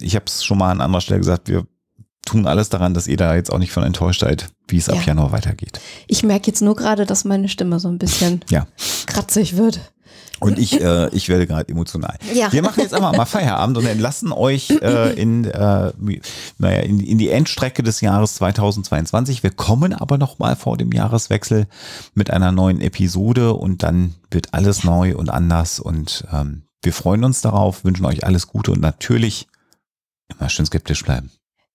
ich habe es schon mal an anderer Stelle gesagt, wir tun alles daran, dass ihr da jetzt auch nicht von enttäuscht seid, wie es ja. ab Januar weitergeht. Ich merke jetzt nur gerade, dass meine Stimme so ein bisschen ja. kratzig wird. Und ich, äh, ich werde gerade emotional. Ja. Wir machen jetzt einfach mal Feierabend und entlassen euch äh, *laughs* in, äh, naja, in, in die Endstrecke des Jahres 2022. Wir kommen aber nochmal vor dem Jahreswechsel mit einer neuen Episode und dann wird alles neu und anders. Und ähm, wir freuen uns darauf, wünschen euch alles Gute und natürlich immer schön skeptisch bleiben.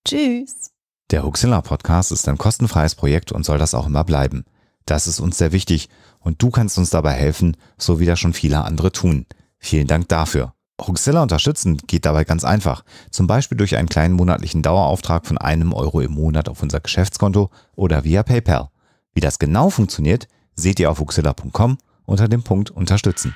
Tschüss. Der Huxilla Podcast ist ein kostenfreies Projekt und soll das auch immer bleiben. Das ist uns sehr wichtig und du kannst uns dabei helfen, so wie das schon viele andere tun. Vielen Dank dafür. Huxilla unterstützen geht dabei ganz einfach, zum Beispiel durch einen kleinen monatlichen Dauerauftrag von einem Euro im Monat auf unser Geschäftskonto oder via PayPal. Wie das genau funktioniert, seht ihr auf huxilla.com unter dem Punkt Unterstützen.